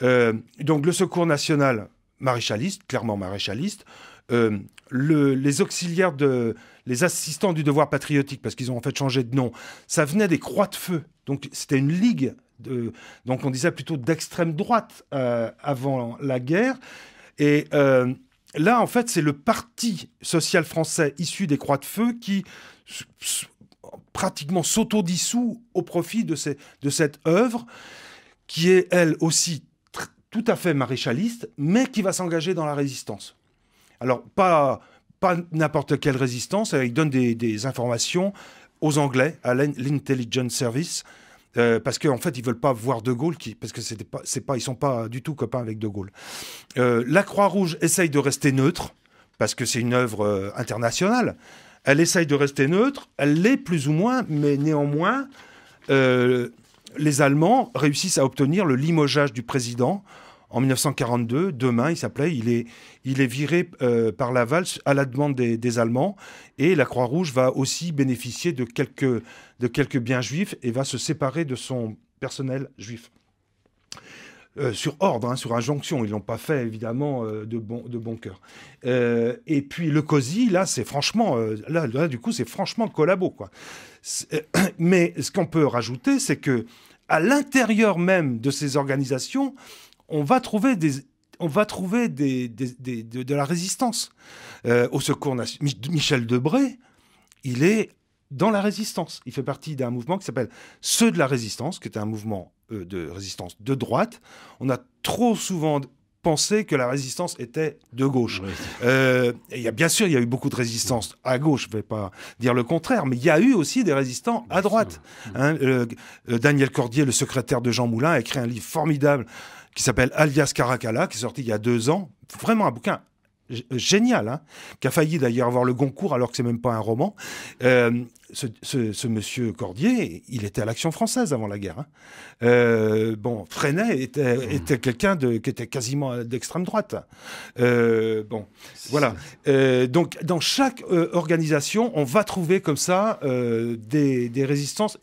Euh, donc le Secours national maréchaliste, clairement maréchaliste, euh, le, les auxiliaires de les assistants du devoir patriotique, parce qu'ils ont en fait changé de nom, ça venait des Croix de Feu. Donc c'était une ligue, de, donc on disait plutôt d'extrême droite avant la guerre. Et là, en fait, c'est le parti social français issu des Croix de Feu qui pratiquement s'autodissout au profit de, cette œuvre qui est, elle aussi, tout à fait maréchaliste, mais qui va s'engager dans la résistance. Alors, pas, n'importe quelle résistance, elle donne des informations aux Anglais, à l'Intelligence Service, euh, parce qu'en en fait, ils veulent pas voir De Gaulle, parce que ne pas, pas, ils sont pas du tout copains avec De Gaulle. Euh, la Croix-Rouge essaye de rester neutre, parce que c'est une œuvre euh, internationale. Elle essaye de rester neutre, elle l'est plus ou moins, mais néanmoins, les Allemands réussissent à obtenir le limogeage du président en 1942. Demain, il s'appelait. Il est, il est viré par euh, par Laval à la demande des, Allemands. Et la Croix-Rouge va aussi bénéficier de quelques, de quelques biens juifs et va se séparer de son personnel juif. Euh, sur ordre, hein, sur injonction. Ils l'ont pas fait évidemment euh, de bon de bon cœur. et puis le COSI, là, c'est franchement, là, du coup, c'est franchement collabo quoi. Mais ce qu'on peut rajouter, c'est que à l'intérieur même de ces organisations, on va trouver on va trouver de, la résistance. Euh, au Secours national, Michel Debré, il est dans la résistance. Il fait partie d'un mouvement qui s'appelle Ceux de la résistance, qui est un mouvement euh, de résistance de droite. On a trop souvent pensé que la résistance était de gauche. Euh, bien sûr, il y a eu beaucoup de résistance à gauche, je ne vais pas dire le contraire, mais il y a eu aussi des résistants à droite. Hein. Daniel Cordier, le secrétaire de Jean Moulin, a écrit un livre formidable qui s'appelle Alias Caracalla, qui est sorti il y a deux ans. Vraiment un bouquin génial, hein, qui a failli d'ailleurs avoir le Goncourt alors que c'est même pas un roman, euh, ce, monsieur Cordier, il était à l'Action française avant la guerre. Hein. Euh, bon, Freinet était, hmm. quelqu'un qui était quasiment d'extrême droite. Euh, bon, voilà. Euh, donc, dans chaque organisation, on va trouver comme ça des, résistances.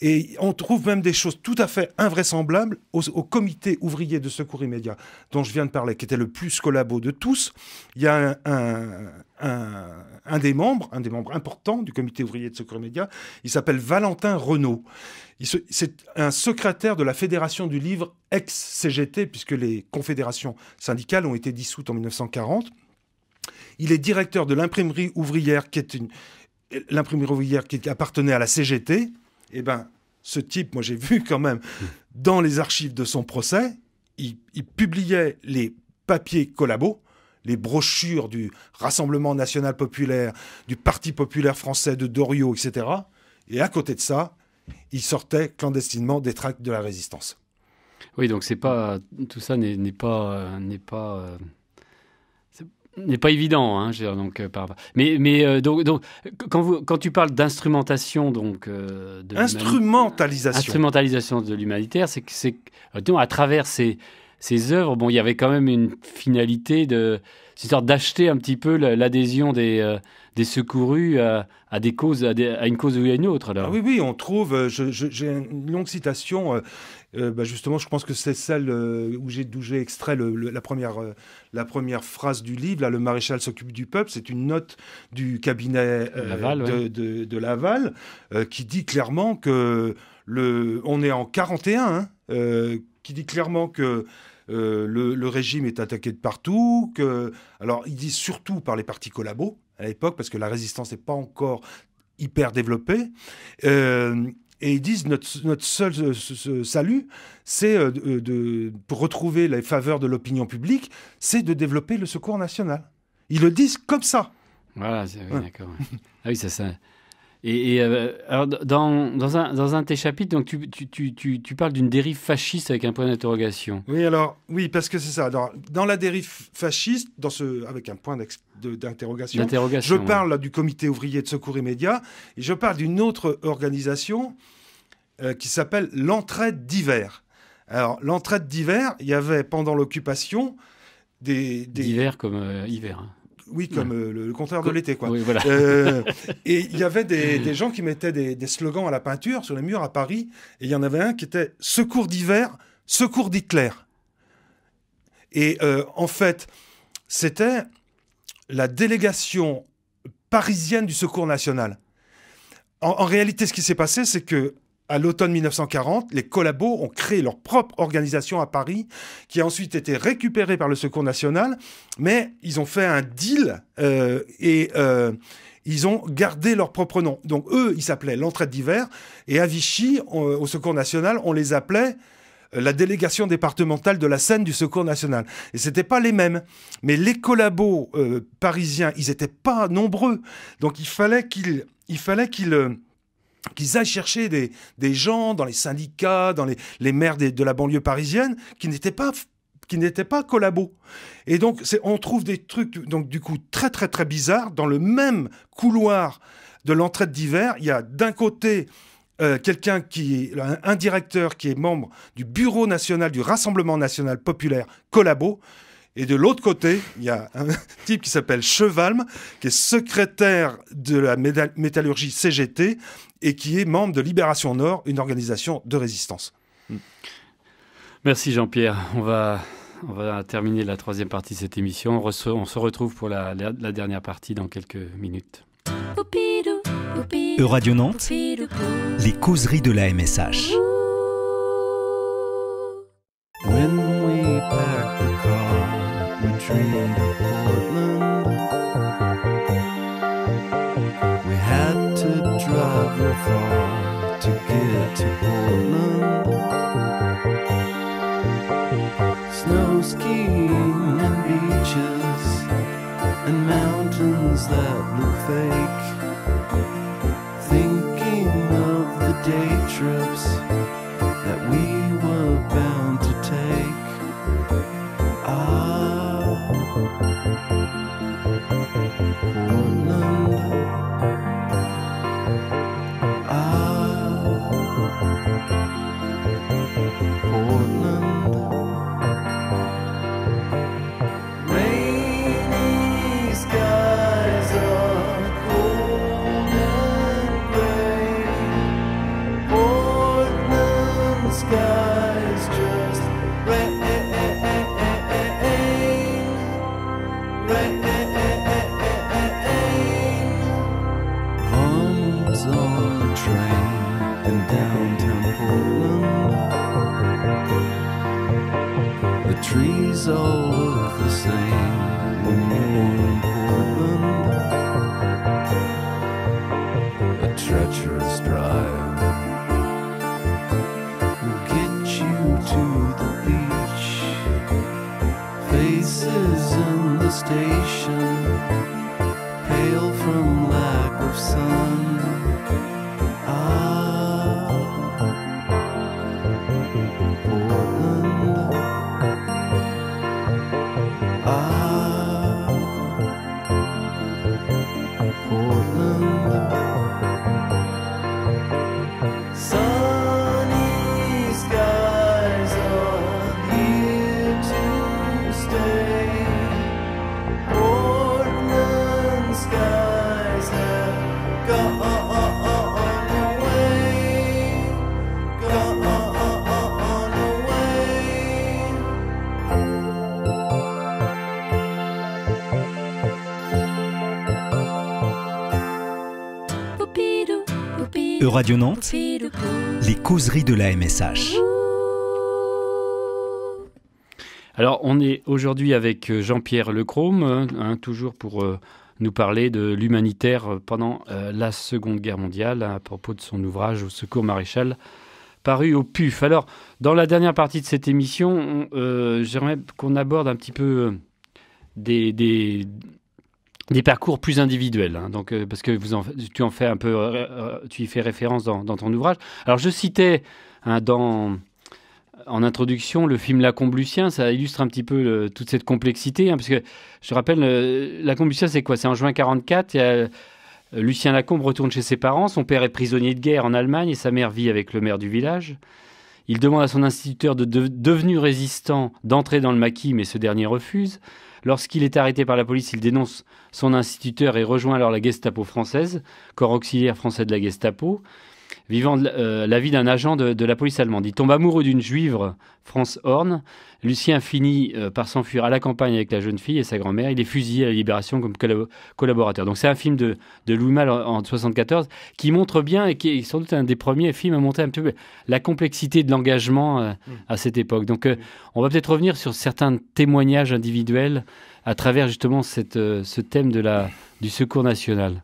Et on trouve même des choses tout à fait invraisemblables au, comité ouvrier de secours immédiat dont je viens de parler, qui était le plus collabo de tous. Il y a un un, des membres, un des membres importants du comité ouvrier de Secours Média. Il s'appelle Valentin Renaud. C'est un secrétaire de la Fédération du livre ex-CGT, puisque les confédérations syndicales ont été dissoutes en 1940. Il est directeur de l'imprimerie ouvrière qui est l'imprimerie ouvrière qui appartenait à la CGT. Eh ben, ce type, moi j'ai vu quand même dans les archives de son procès, il publiait les papiers collabos les brochures du Rassemblement national populaire, du Parti populaire français, de Doriot, etc. Et à côté de ça, il sortait clandestinement des tracts de la résistance. Oui, donc c'est pas tout ça n'est pas n'est pas euh, euh, n'est pas évident, hein, donc euh, mais mais donc, quand vous quand tu parles d'instrumentation donc de instrumentalisation de l'humanitaire, c'est que c'est à travers ces ces œuvres, bon, il y avait quand même une finalité de, d'acheter un petit peu l'adhésion des, euh, des secourus à, des causes, à, une cause ou à une autre. Alors ah oui, oui, on trouve, euh, j'ai une longue citation, euh, bah, justement, je pense que c'est celle où j'ai extrait la, première, la première phrase du livre, là, Le maréchal s'occupe du peuple, c'est une note du cabinet de, Laval qui dit clairement que le, on est en 41, hein, qui dit clairement que euh, le, régime est attaqué de partout, que alors ils disent surtout par les partis collabos à l'époque parce que la résistance n'est pas encore hyper développée. Euh, et ils disent notre, notre seul salut, c'est euh, de, pour retrouver les faveurs de l'opinion publique, c'est de développer le secours national. Ils le disent comme ça. Voilà, d'accord. ah oui, ça, ça, et, euh, alors dans, dans, un, dans, un, de tes chapitres, donc tu, tu, tu, tu parles d'une dérive fasciste avec un point d'interrogation. Oui, alors, oui, parce que c'est ça. Dans, dans, la dérive fasciste, dans ce, avec un point d'interrogation, je parle du comité ouvrier de secours immédiat et je parle d'une autre organisation euh, qui s'appelle l'entraide d'hiver. Alors, l'entraide d'hiver, il y avait pendant l'occupation des. D'hiver comme euh, hiver. Hein. Oui, comme euh, le, contraire de l'été, quoi. Euh, et il y avait des, gens qui mettaient des, slogans à la peinture sur les murs à Paris, et il y en avait un qui était Secours d'hiver, secours d'Hitler. Et euh, en fait, c'était la délégation parisienne du Secours national. en réalité, ce qui s'est passé, c'est que à l'automne 1940, les collabos ont créé leur propre organisation à Paris, qui a ensuite été récupérée par le Secours national, mais ils ont fait un deal euh, et euh, ils ont gardé leur propre nom. Donc eux, ils s'appelaient l'entraide d'hiver, et à Vichy, au Secours national, on les appelait euh, la délégation départementale de la scène du Secours national. Et c'était pas les mêmes. Mais les collabos parisiens, ils étaient pas nombreux. Donc il fallait qu'ils... Il fallait qu'ils qu'ils aillent chercher des, gens dans les syndicats, dans les, maires de la banlieue parisienne, qui n'étaient pas qui pas collabos. Et donc, on trouve des trucs, donc du coup, très, très, très bizarres. Dans le même couloir de l'entraide d'hiver, il y a d'un côté euh, quelqu'un qui un, un directeur qui est membre du Bureau national du Rassemblement national populaire Collabo, et de l'autre côté, il y a un type qui s'appelle Chevalme, qui est secrétaire de la métallurgie CGT et qui est membre de Libération Nord, une organisation de résistance. Hmm. Merci Jean-Pierre. On va, va terminer la troisième partie de cette émission. On, se retrouve pour la, dernière partie dans quelques minutes. Euradio les causeries de la MSH. retreat of Portland. We had to drive real far to get to Portland. Snow skiing and beaches and mountains that look fake. Thinking of the day trips. downtown Portland. The trees all look the same when you Portland. A treacherous drive will get you to the beach. Faces in the station, pale from lack of sun. Radio Nantes, les causeries de la MSH. Alors, on est aujourd'hui avec euh, Jean-Pierre Lecrome, hein, hein, toujours pour euh, nous parler de l'humanitaire pendant euh, la Seconde Guerre mondiale, hein, à propos de son ouvrage Au secours maréchal, paru au PUF. Alors, dans la dernière partie de cette émission, j'aimerais qu'on aborde un petit peu des, des parcours plus individuels, hein. donc, euh, parce que vous en, tu en fais un peu, euh, euh, tu y fais référence dans, ton ouvrage. Alors je citais hein, en introduction le film La lucien ça illustre un petit peu toute cette complexité, hein, parce que je rappelle, lacombe La c'est quoi C'est en juin 1944, Lucien Lacombe retourne chez ses parents, son père est prisonnier de guerre en Allemagne et sa mère vit avec le maire du village. Il demande à son instituteur devenu résistant d'entrer dans le maquis, mais ce dernier refuse. Lorsqu'il est arrêté par la police, il dénonce son instituteur et rejoint alors la Gestapo française, corps auxiliaire français de la Gestapo vivant euh, la vie d'un agent de, la police allemande. Il tombe amoureux d'une juive, France Horn. Lucien finit euh, par s'enfuir à la campagne avec la jeune fille et sa grand-mère. Il est fusillé à la Libération comme collaborateur. Donc c'est un film de, de Louis Malle en, 1974 qui montre bien et qui est sans doute un des premiers films à montrer un peu la complexité de l'engagement euh, mmh. à cette époque. Donc on va peut-être revenir sur certains témoignages individuels à travers justement cette, ce thème de la, du secours national.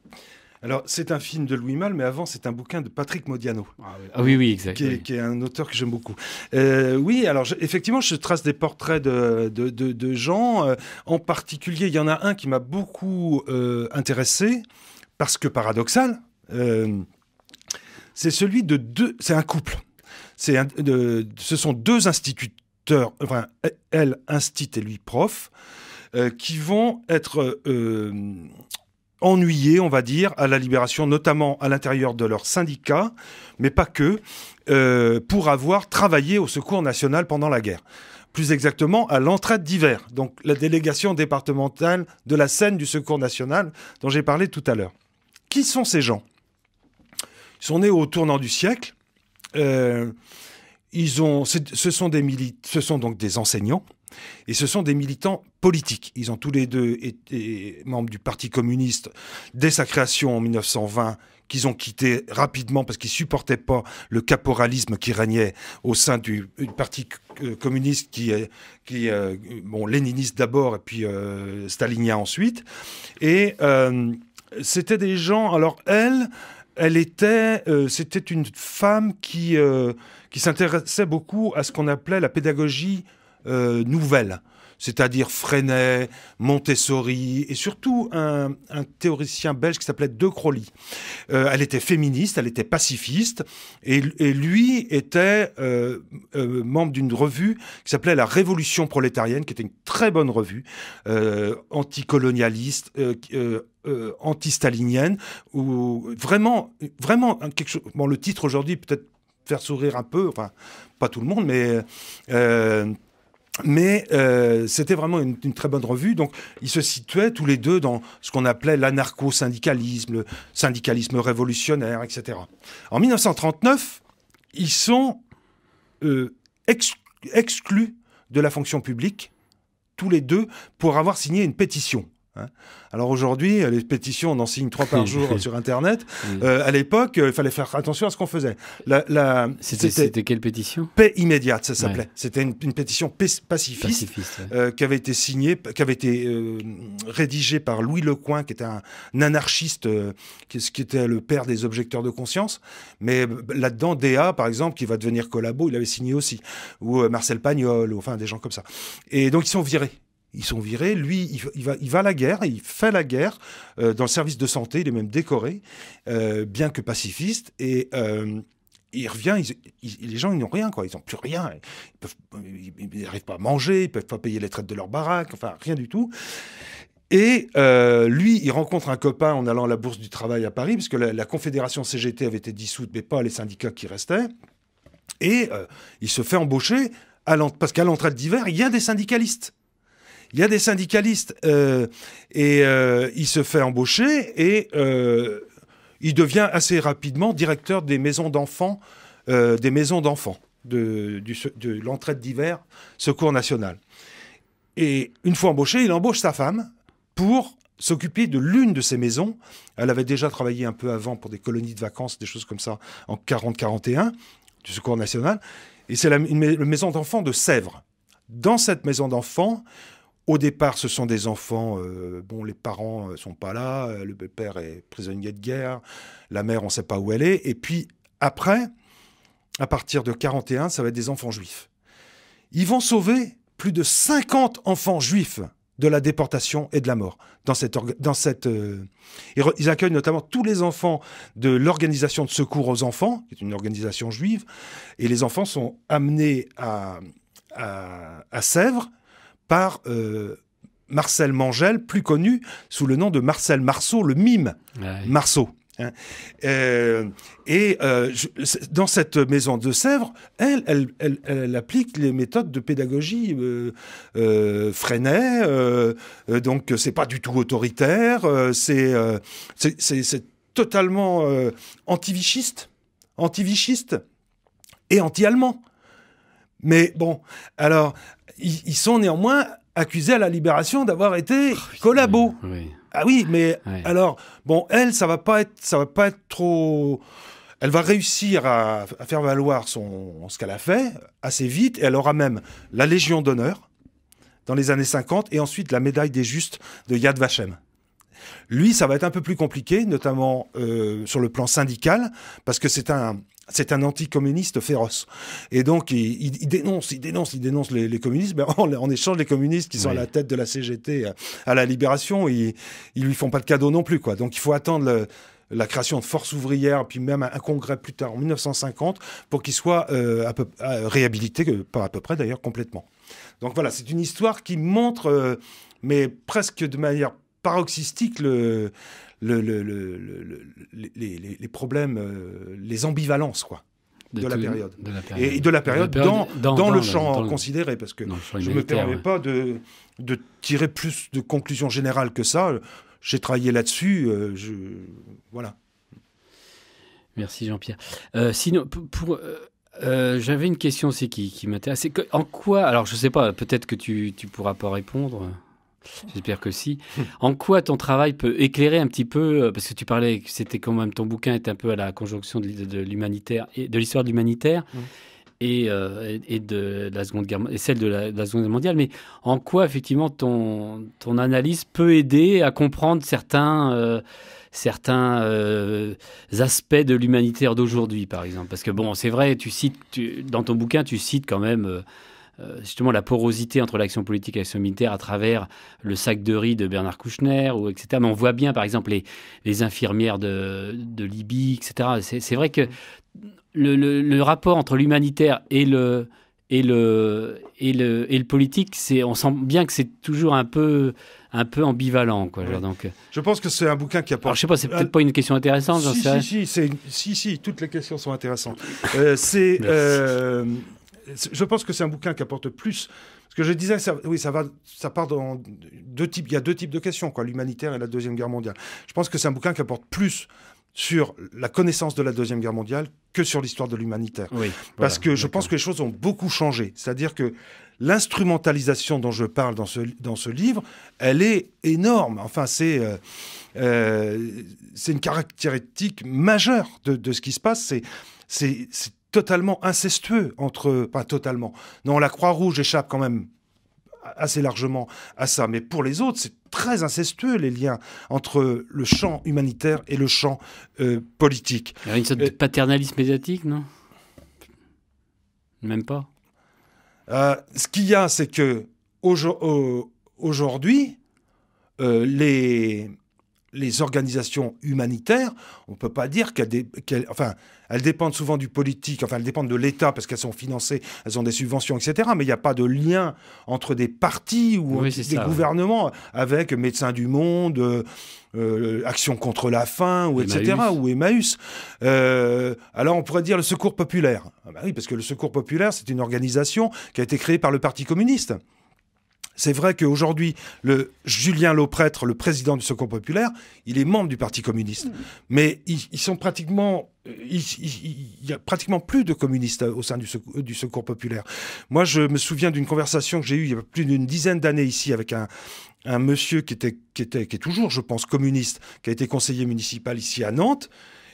Alors, c'est un film de Louis Malle, mais avant, c'est un bouquin de Patrick Modiano. Ah oui, ah oui, exactement. Qui, est, un auteur que j'aime beaucoup. Euh, oui, alors, effectivement, je trace des portraits de, gens. Euh, en particulier, il y en a un qui m'a beaucoup euh, intéressé, parce que paradoxal, c'est celui de deux. C'est un couple. C'est ce sont deux instituteurs, elle, instit et lui, prof, qui vont être ennuyés, on va dire, à la libération, notamment à l'intérieur de leur syndicat, mais pas que, euh, pour avoir travaillé au Secours national pendant la guerre plus exactement à l'entraide d'hiver, donc la délégation départementale de la scène du Secours national dont j'ai parlé tout à l'heure. Qui sont ces gens Ils sont nés au tournant du siècle. Euh, ils ont, ce, sont des ce sont donc des enseignants et ce sont des militants politiques. Ils ont tous les deux été membres du Parti communiste dès sa création en 1920 qu'ils ont quitté rapidement parce qu'ils supportaient pas le caporalisme qui régnait au sein du, parti euh, communiste qui est qui euh, bon léniniste d'abord et puis euh, stalinien ensuite et c'était des gens alors elle elle était, c'était une femme qui, qui s'intéressait beaucoup à ce qu'on appelait la pédagogie euh, nouvelle, c'est-à-dire Freinet, Montessori, et surtout un, théoricien belge qui s'appelait De Croly. Euh, elle était féministe, elle était pacifiste, et, lui était euh, membre d'une revue qui s'appelait La Révolution prolétarienne, qui était une très bonne revue, anticolonialiste. anti-stalinienne, ou vraiment, vraiment quelque chose. Bon, le titre aujourd'hui peut-être faire sourire un peu, enfin, pas tout le monde, mais mais euh, c'était vraiment une, très bonne revue. Donc, ils se situaient tous les deux dans ce qu'on appelait l'anarcho-syndicalisme, le syndicalisme révolutionnaire, etc. En 1939, ils sont euh, exclus de la fonction publique, tous les deux, pour avoir signé une pétition. Hein. Alors aujourd'hui, euh, les pétitions, on en signe trois par jour sur Internet. Euh, à l'époque, euh, il fallait faire attention à ce qu'on faisait. La, c'était quelle pétition Paix immédiate, ça s'appelait. C'était une, pétition pacifiste, euh, qui avait été signée, qui avait été rédigée par Louis Lecoin qui était un, anarchiste, qui, était le père des objecteurs de conscience. Mais là-dedans, DA, par exemple, qui va devenir collabo, il avait signé aussi. Ou Marcel Pagnol, ou enfin des gens comme ça. Et donc ils sont virés. Ils sont virés. Lui, il, va, il va à la guerre, il fait la guerre euh, dans le service de santé. Il est même décoré, euh, bien que pacifiste. Et euh, il revient. les gens, ils n'ont rien, quoi. Ils n'ont plus rien. Ils n'arrivent pas à manger, ils peuvent pas payer les traites de leur baraque, enfin rien du tout. Et lui, il rencontre un copain en allant à la Bourse du Travail à Paris, parce que la Confédération CGT avait été dissoute, mais pas les syndicats qui restaient. Et il se fait embaucher, à parce qu'à l'entrée d'hiver, il y a des syndicalistes. Il y a des syndicalistes euh, et euh, il se fait embaucher et euh, il devient assez rapidement directeur des maisons d'enfants, des maisons d'enfants de, l'entraide d'hiver Secours National. Et une fois embauché, il embauche sa femme pour s'occuper de l'une de ces maisons. Elle avait déjà travaillé un peu avant pour des colonies de vacances, des choses comme ça, en 40-41, du Secours National. Et c'est la maison d'enfants de Sèvres. Dans cette maison d'enfants, au départ, ce sont des enfants. Euh, bon, les parents ne euh, sont pas là. Euh, le père est prisonnier de guerre. La mère, on ne sait pas où elle est. Et puis, après, à partir de 41, ça va être des enfants juifs. Ils vont sauver plus de 50 enfants juifs de la déportation et de la mort. Dans cette, dans cette, ils accueillent notamment tous les enfants de l'organisation de secours aux enfants, qui est une organisation juive, et les enfants sont amenés à, à Sèvres par euh, Marcel Mangel, plus connu sous le nom de Marcel Marceau, le mime Marceau. Hein. Euh, et euh, dans cette maison de Sèvres, elle, applique les méthodes de pédagogie euh, Freinet. donc c'est pas du tout autoritaire, c'est totalement anti-vichiste, anti-vichiste et anti-allemand. Mais bon, alors ils, sont néanmoins accusés à la Libération d'avoir été oh, collabos. Ah oui, mais alors bon, elle, ça va pas être, ça va pas être trop. Elle va réussir à, faire valoir ce qu'elle a fait assez vite, et elle aura même la Légion d'honneur dans les années 50 et ensuite la médaille des justes de Yad Vashem. Lui, ça va être un peu plus compliqué, notamment euh, sur le plan syndical, parce que c'est un, c'est un anticommuniste féroce. Et donc, il, dénonce, il dénonce, il dénonce les, communistes. Mais en, échange, les communistes qui sont à la tête de la CGT euh, à la Libération, ils, ils lui font pas de cadeau non plus, quoi. Donc, il faut attendre la création de forces ouvrières puis même un congrès plus tard, en 1950, pour qu'il soit euh, réhabilité, pas à peu près d'ailleurs, complètement. Donc voilà, c'est une histoire qui montre, mais presque de manière paroxystique le, le, les, problèmes, euh, les ambivalences, quoi. De, la période. Et, de la période, dans, le champ considéré, parce que je ne me permets pas de, tirer plus de conclusions générales que ça. J'ai travaillé là-dessus. Euh, je... Voilà. Merci Jean-Pierre. Euh, sinon, pour, j'avais une question aussi qui, qui m'intéresse. En quoi, alors je ne sais pas, peut-être que tu ne pourras pas répondre. J'espère que si. En quoi ton travail peut éclairer un petit peu, euh, parce que tu parlais que c'était quand même ton bouquin est un peu à la conjonction de l'humanitaire et de l'histoire de l'humanitaire mmh. euh, et, et, de la seconde guerre et celle de la, seconde guerre mondiale. Mais en quoi effectivement ton ton analyse peut aider à comprendre certains euh, certains aspects de l'humanitaire d'aujourd'hui, par exemple Parce que bon, c'est vrai, tu cites dans ton bouquin, tu cites quand même euh, justement la porosité entre l'action politique et l'action militaire à travers le sac de riz de Bernard Kouchner, ou etc. Mais on voit bien, par exemple, les, infirmières de, Libye, etc. C'est vrai que le, rapport entre l'humanitaire et le, politique, c'est, on sent bien que c'est toujours un peu, ambivalent. Euh, je pense que c'est un bouquin qui apporte. Alors, je sais pas, c'est peut-être pas une question intéressante. Si, si, si, toutes les questions sont intéressantes. Euh, c'est je pense que c'est un bouquin qui apporte plus. Ce que je disais, ça, oui, ça va, ça part dans deux types. Il y a deux types de questions, quoi, l'humanitaire et la deuxième guerre mondiale. Je pense que c'est un bouquin qui apporte plus sur la connaissance de la Deuxième Guerre mondiale que sur l'histoire de l'humanitaire. Oui, Parce que je pense que les choses ont beaucoup changé. C'est-à-dire que l'instrumentalisation dont je parle dans ce, dans ce livre, elle est énorme. Enfin, c'est euh, euh une caractéristique majeure de, de, ce qui se passe. C'est totalement incestueux entre... Pas totalement. Non, la Croix-Rouge échappe quand même assez largement à ça. Mais pour les autres, c'est très incestueux les liens entre le champ humanitaire et le champ euh, politique. Il y a une sorte de euh, paternalisme médiatique, non Même pas. Euh, ce qu'il y a, c'est que aujourd'hui, les les organisations humanitaires, on ne peut pas dire qu'elles elles dépendent souvent du politique, enfin elles dépendent de l'État parce qu'elles sont financées, elles ont des subventions, etc. Mais il n'y a pas de lien entre des partis ou des gouvernements avec Médecins du Monde, euh, Action contre la faim, ou etc. ou Emmaüs. Euh, alors on pourrait dire le Secours populaire. Ah bah oui, parce que le Secours populaire, c'est une organisation qui a été créée par le Parti communiste. C'est vrai qu'aujourd'hui, le Julien Loprêtre, le président du Secours populaire, il est membre du Parti communiste. Mm. Mais ils, sont pratiquement il y a pratiquement plus de communistes au sein euh, du secours, populaire. Moi, je me souviens d'une conversation que j'ai eue il y a plus d'une dizaine d'années ici avec un, monsieur qui était, qui était, qui est toujours, je pense, communiste, qui a été conseiller municipal ici à Nantes,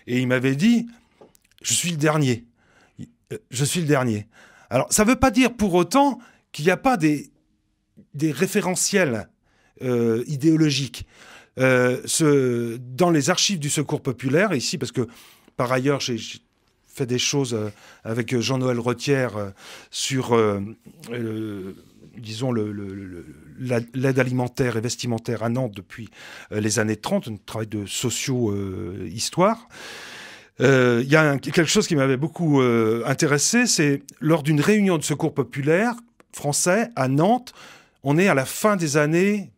et il m'avait dit, je suis le dernier. Euh, je suis le dernier. Alors, ça ne veut pas dire pour autant qu'il n'y a pas des, des référentiels euh, idéologiques. Euh, dans les archives du Secours populaire, ici, parce que par ailleurs, j'ai fait des choses euh, avec Jean-Noël Retière sur, disons, l'aide alimentaire et vestimentaire à Nantes depuis les années 30, un travail de socio-histoire. Il y a quelque chose qui m'avait beaucoup intéressé, c'est lors d'une réunion de secours populaire français à Nantes, on est à la fin des années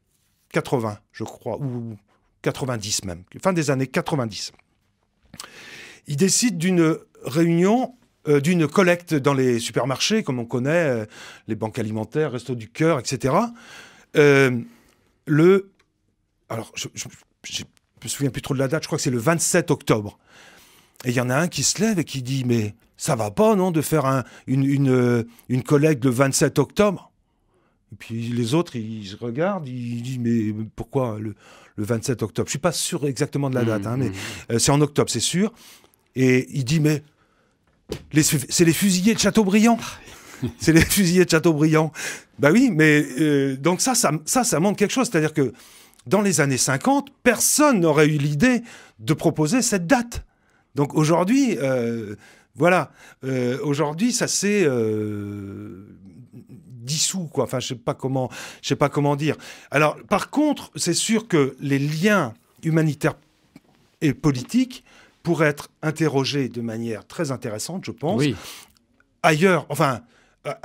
80, je crois, ou 90 même, fin des années 90. Il décide d'une réunion, euh, d'une collecte dans les supermarchés, comme on connaît, euh, les banques alimentaires, Restos du Cœur, etc. Euh, le. Alors, je, ne me souviens plus trop de la date, je crois que c'est le 27 octobre. Et il y en a un qui se lève et qui dit Mais ça va pas, non, de faire une, une collecte le 27 octobre et puis les autres, ils, regardent, ils disent mais pourquoi le, 27 octobre Je ne suis pas sûr exactement de la date, hein, mmh, mais mmh, mmh. Euh, c'est en octobre, c'est sûr. Et il dit mais c'est les fusillés de Châteaubriand ah !»« c'est les fusillés de Châteaubriand bah !» Ben oui, mais euh, donc ça, ça, ça, montre quelque chose. C'est-à-dire que dans les années 50, personne n'aurait eu l'idée de proposer cette date. Donc aujourd'hui, euh, voilà, aujourd'hui, ça c'est, dissous, quoi. Enfin, je sais pas comment, je sais pas comment dire. Alors, par contre, c'est sûr que les liens humanitaires et politiques pourraient être interrogés de manière très intéressante, je pense. Ailleurs, enfin,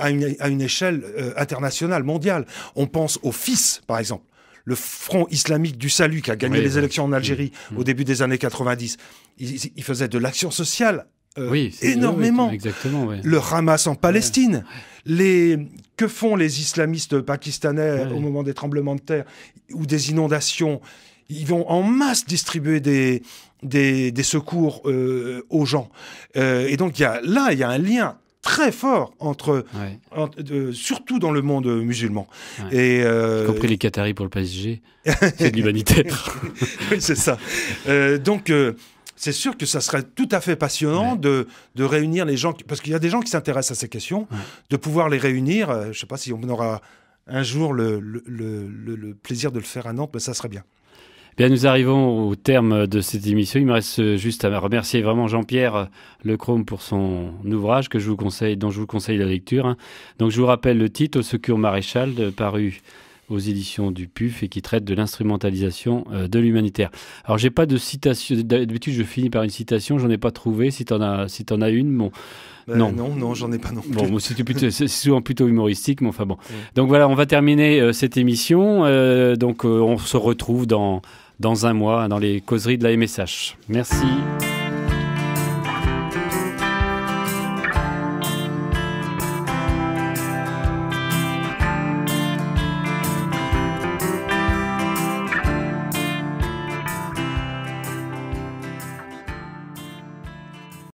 à une, échelle euh, internationale, mondiale. On pense au FIS, par exemple. Le Front islamique du salut qui a gagné les élections en Algérie mmh. au début des années 90, il faisait de l'action sociale euh, oui, énormément. exactement, Le Hamas en Palestine. Les, que font les islamistes pakistanais au moment des tremblements de terre ou des inondations Ils vont en masse distribuer des, des, secours euh, aux gens. Euh, et donc là, il y a un lien très fort entre, surtout dans le monde musulman. Et, y compris les Qataris pour le PSG, c'est de l'humanitaire. oui, c'est ça. donc c'est sûr que ça serait tout à fait passionnant de, de réunir les gens, parce qu'il y a des gens qui s'intéressent à ces questions, de pouvoir les réunir. Euh, je ne sais pas si on aura un jour le, plaisir de le faire à Nantes, mais ça serait bien. Bien, nous arrivons au terme de cette émission. Il me reste juste à remercier vraiment Jean-Pierre Lechrome pour son ouvrage que je vous conseille, dont je vous conseille la lecture. Hein. Donc, je vous rappelle le titre Au secours maréchal, paru aux éditions du PUF et qui traite de l'instrumentalisation euh, de l'humanitaire. Alors j'ai pas de citation, d'habitude je finis par une citation, j'en ai pas trouvé, si t'en as, si en as une, bon. Ben non, non, non j'en ai pas non plus. Bon, c'est souvent plutôt humoristique, mais enfin bon. Donc voilà, on va terminer euh, cette émission. Euh, donc on se retrouve dans, dans un mois dans les causeries de la MSH. Merci.